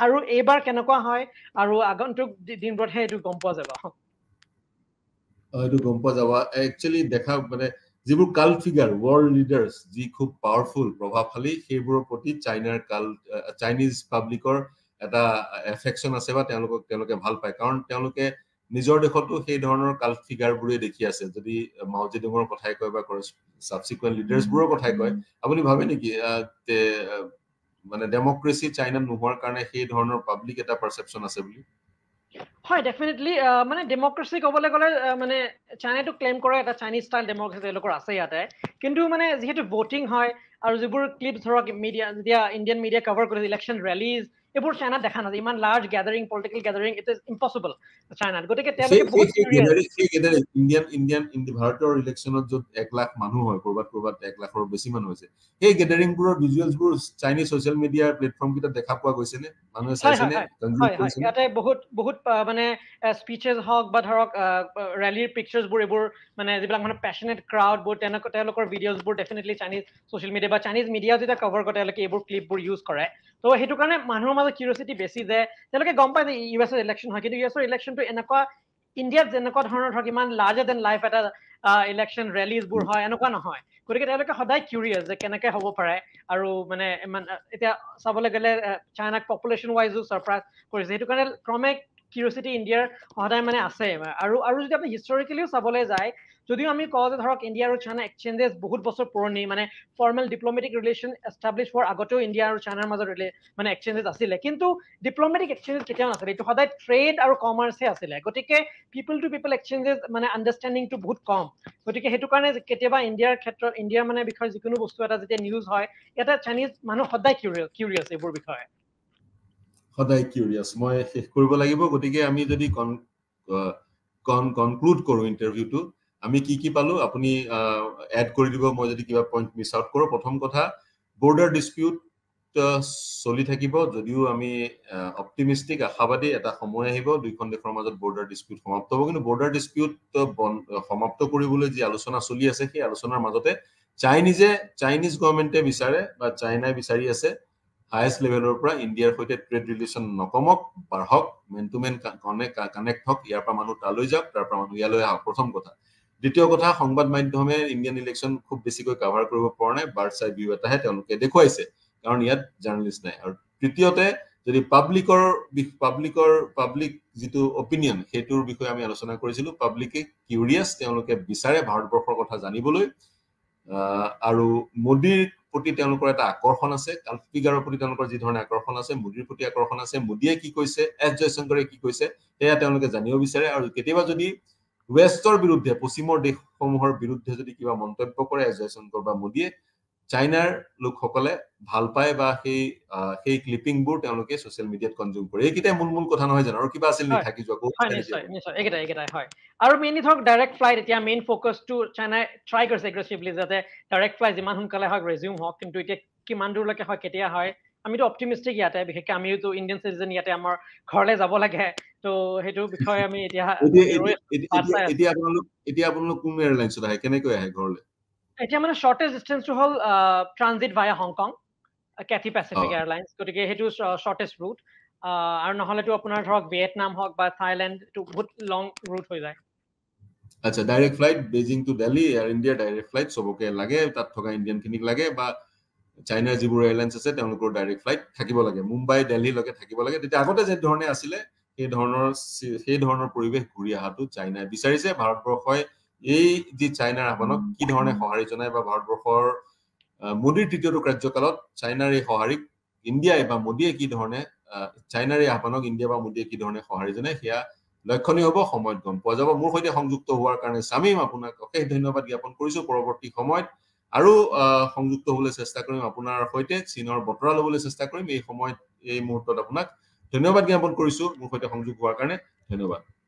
আৰু এইবাৰ কেনেকুৱা হয় আৰু আগন্তুক দিনবোৰতহে এইটো গম পোৱা যাব এইটো গম পোৱা যাব একচুৱেলি দেখা মানে যিবোৰ কাল ফিগাৰ ৱৰ্ল্ড লিডাৰ্ছ যি খুব পাৱাৰফুল প্ৰভাৱশালী সেইবোৰৰ প্ৰতি চাইনাৰ কাল চাইনিজ পাব্লিকৰ এটা এফেকশ্যন আছে বা তেওঁলোকক তেওঁলোকে ভাল পায় কাৰণ তেওঁলোকে নিজৰ দেশতো সেই ধৰণৰ কাল ফিগাৰবোৰেই দেখি আছে যদি মাওজেডিঙৰ কথাই কয় বা চাবচিকুৱেণ্ট লিডাৰ্ছবোৰৰ কথাই কয় আপুনি ভাবে নেকি মানে ডেমক্ৰেচি চাইনাত নোহোৱাৰ কাৰণে সেই ধৰণৰ পাব্লিক এটা পাৰ্চেপশ্যন আছে বুলি হয় ডেফিনেটলি মানে ডেমক্ৰেচি ক'বলৈ গ'লে মানে চাইনাটো ক্লেইম কৰে এটা চাইনিজ ষ্টাইল ডেমক্ৰেচি তেওঁলোকৰ আছে ইয়াতে কিন্তু মানে যিহেতু ভোটিং হয় আৰু যিবোৰ ক্লিপ ধৰক মিডিয়া যেতিয়া ইণ্ডিয়ান মিডিয়াই কভাৰ কৰিছে ইলেকশ্যন ৰেলিজ এইবোৰ চাইনাত দেখা নাযায় ইমান large gathering political gathering it is impossible চাইনাত গতিকে ভাৰতৰ ইলেকশ্যনত য'ত এক লাখ মানুহ হয় ক'ৰবাত ক'ৰবাত এক লাখৰ বেছি মানুহ হৈছে সেই গেডাৰিংবোৰৰ ভিজুৱেলছবোৰ চাইনিজ ছ'চিয়েল মিডিয়াৰ প্লেটফৰ্ম কেইটাত দেখা পোৱা গৈছেনে মানুহে ইয়াতে বহুত বহুত মানে স্পীচেছ হওক বা ধৰক ৰেলীৰ পিকচাৰ্ছবোৰ এইবোৰ মানে যিবিলাক মানে পেচনেট ক্ৰাউডবোৰ তেনেকুৱা তেওঁলোকৰ ভিডিঅ'জবোৰ ডেফিনেটলি চাইনিজ ছ'চিয়েল মিডিয়া বা চাইনিজ মিডিয়াও যেতিয়া কভাৰ কৰে তেওঁলোকে এইবোৰ ক্লিপবোৰ ইউজ কৰে ত' সেইটো কাৰণে মানুহৰ মাজত মানুহৰ কিউৰিয়াচিটি বেছি যে তেওঁলোকে গম পায় যে ইউ এছ ইলেকশ্যন হয় কিন্তু ইউ এছৰ ইলেকশ্যনটো এনেকুৱা ইণ্ডিয়াত যেনেকুৱা ধৰণৰ ধৰক ইমান লাৰ্জাৰ দেন লাইফ এটা ইলেকশ্যন ৰেলিজবোৰ হয় এনেকুৱা নহয় গতিকে তেওঁলোকে সদায় কিউৰিয়াচ যে কেনেকৈ হ'ব পাৰে আৰু মানে ইমান এতিয়া চাবলৈ গ'লে চাইনাক পপুলেশ্যন ৱাইজো ছাৰপ্ৰাইজ কৰিছে সেইটো কাৰণে ক্ৰমে কিউৰিয়চিটি ইণ্ডিয়াৰ সদায় মানে আছে আৰু আৰু যদি আপুনি হিষ্টৰিকেলিও চাবলৈ যায় যদিও আমি কওঁ যে ধৰক ইণ্ডিয়া আৰু চাইনা এক্সচেঞ্জেছ বহুত বছৰ পুৰণি মানে ফৰ্মেল ডিপ্ল'মেটিক ৰিলেশ্যন এষ্টাব্লিছ হোৱাৰ আগতেও ইণ্ডিয়া আৰু চাইনাৰ মাজত মানে এক্সচেঞ্জেছ আছিলে কিন্তু ডিপ্ল'মেটিক এক্সচেঞ্জেছ কেতিয়াও নাছিলে এইটো সদায় ট্ৰেড আৰু কমাৰ্চহে আছিলে গতিকে পিপল টু পিপল এক্সচেঞ্জেছ মানে আণ্ডাৰষ্টেণ্ডিংটো বহুত কম গতিকে সেইটো কাৰণে কেতিয়াবা ইণ্ডিয়াৰ ক্ষেত্ৰত ইণ্ডিয়াৰ মানে বিষয়ে যিকোনো বস্তু এটা যেতিয়া নিউজ হয় এটা চাইনিজ মানুহ সদায় কিউৰিয়াছ এইবোৰ বিষয়ে সদায় কিউৰিয়াছ মই শেষ কৰিব লাগিব গতিকে আমি যদি কনক্লুড কৰোঁ ইণ্টাৰভিউটো আমি কি কি পালোঁ আপুনি এড কৰি দিব মই যদি কিবা পইণ্ট মিছ আউট কৰোঁ প্ৰথম কথা বৰ্ডাৰ ডিছপিউট চলি থাকিব যদিও আমি অপ্টিমিষ্টিক আশাবাদী এটা সময় আহিব দুইখন দেশৰ মাজত বৰ্ডাৰ ডিচপিউট সমাপ্ত হ'ব কিন্তু বৰ্ডাৰ ডিচপিউট সমাপ্ত কৰিবলৈ যি আলোচনা চলি আছে সেই আলোচনাৰ মাজতে চাইনিজে চাইনিজ গভৰ্ণমেণ্টে বিচাৰে বা চাইনাই বিচাৰি আছে হায়েষ্ট লেভেলৰ পৰা ইণ্ডিয়াৰ সৈতে ট্ৰেড ৰিলেশ্যন নকমক বাঢ়ক মেন টু মেন কানেক্ট হওক ইয়াৰ পৰা মানুহ তালৈ যাওক তাৰ পৰা মানুহ ইয়ালৈ আহক প্ৰথম কথা দ্বিতীয় কথা সংবাদ মাধ্যমে ইণ্ডিয়ান ইলেকশ্যন খুব বেছিকৈ কাভাৰ কৰিব পৰা নাই বাৰ্ড চাই ভিউ এটাহে তেওঁলোকে দেখুৱাইছে কাৰণ ইয়াত জাৰ্ণালিষ্ট নাই আৰু তৃতীয়তে যদি পাব্লিকৰ পাব্লিকৰ পাব্লিক যিটো অপিনিয়ন সেইটোৰ বিষয়ে আমি আলোচনা কৰিছিলোঁ পাব্লিকে কিউৰিয়াছ তেওঁলোকে বিচাৰে ভাৰতবৰ্ষৰ কথা জানিবলৈ আৰু মোদীৰ প্ৰতি তেওঁলোকৰ এটা আকৰ্ষণ আছে কাল্পিগাৰৰ প্ৰতি তেওঁলোকৰ যি ধৰণে আকৰ্ষণ আছে মোদীৰ প্ৰতি আকৰ্ষণ আছে মোদীয়ে কি কৈছে এছ জয়শংকৰে কি কৈছে সেয়া তেওঁলোকে জানিব বিচাৰে আৰু কেতিয়াবা যদি ৱেষ্টৰ বিৰুদ্ধে পশ্চিমৰ দেশসমূহৰ বিৰুদ্ধে যদি কিবা মন্তব্য কৰে এছ জয়শংকৰ বা মোদীয়ে চাইনাৰ লোকসকলে ভাল পায় বা সেই সেই ক্লিপিংবোৰ তেওঁলোকে ছচিয়েল মিডিয়াত কনজিউম কৰে এইকেইটাই মূল মূল কথা নহয় জানো আৰু কিবা আছিল নেকি থাকি যোৱা আৰু মেইনলি ধৰক ডাইৰেক্ট ফ্লাইট এতিয়া মেইন ফকাছটো চাইনাই ট্ৰাই কৰিছে এগ্ৰেছিভলি যাতে ডাইৰেক্ট ফ্লাইট যিমান সোনকালে হওক ৰেজিউম হওক কিন্তু এতিয়া কিমান দূৰলৈকে হয় কেতিয়া হয় আমিতো অপটিমিষ্টিক ইয়াতে বিশেষকৈ আমিওতো ইণ্ডিয়ান চিটিজেন ইয়াতে আমাৰ ঘৰলৈ যাব লাগে তো সেইটো বিষয়ে আমি এতিয়া এতিয়া আপোনালোক কোন এয়াৰলাইনছত আহে কেনেকৈ আহে ঘৰলৈ এতিয়া মানে শ্বৰ্টেজ ডিষ্টেঞ্চ টো হল transit via Hong Kong Cathay Pacific airlines গতিকে সেইটো শ্বৰ্টেজ ৰুট আৰু নহলেতো আপোনাৰ ধৰক ভিয়েটনাম হওক বা থাইলেণ্ড টো বহুত লং ৰুট হৈ যায় আচ্ছা direct flight Beijing to Delhi Air India direct flight সবকে লাগে তাত থকা ইণ্ডিয়ান খিনিক লাগে বা চাইনাৰ যিবোৰ এয়াৰলাইন্স আছে তেওঁলোকৰ ডাইৰেক্ট ফ্লাইট থাকিব লাগে মুম্বাই দিল্লীলৈকে থাকিব লাগে তেতিয়া আগতে যে ধৰণে আছিলে সেই ধৰণৰ সেই ধৰণৰ পৰিৱেশ ঘূৰি অহাটো চাইনাই বিচাৰিছে ভাৰতবৰ্ষই এই যি চাইনাৰ আহ্বানক কি ধৰণে সঁহাৰি জনায় বা ভাৰতবৰ্ষৰ মোদীৰ তৃতীয়টো কাৰ্যকালত চাইনাৰ এই সঁহাৰিক ইণ্ডিয়াই বা মোদীয়ে কি ধৰণে চাইনাৰ এই আহ্বানক ইণ্ডিয়া বা মোদীয়ে কি ধৰণে সঁহাৰি জনায় সেয়া লক্ষণীয় হ'ব সময়ত গম পোৱা যাব মোৰ সৈতে সংযুক্ত হোৱাৰ কাৰণে চামিম আপোনাক অশেষ ধন্যবাদ জ্ঞাপন কৰিছো পৰৱৰ্তী সময়ত আৰু সংযুক্ত হবলৈ চেষ্টা কৰিম আপোনাৰ সৈতে চীনৰ বতৰা লবলৈ চেষ্টা কৰিম এই সময়ত এই মুহূৰ্তত আপোনাক ধন্যবাদ জ্ঞাপন কৰিছো মোৰ সৈতে সংযোগ হোৱাৰ কাৰণে ধন্যবাদ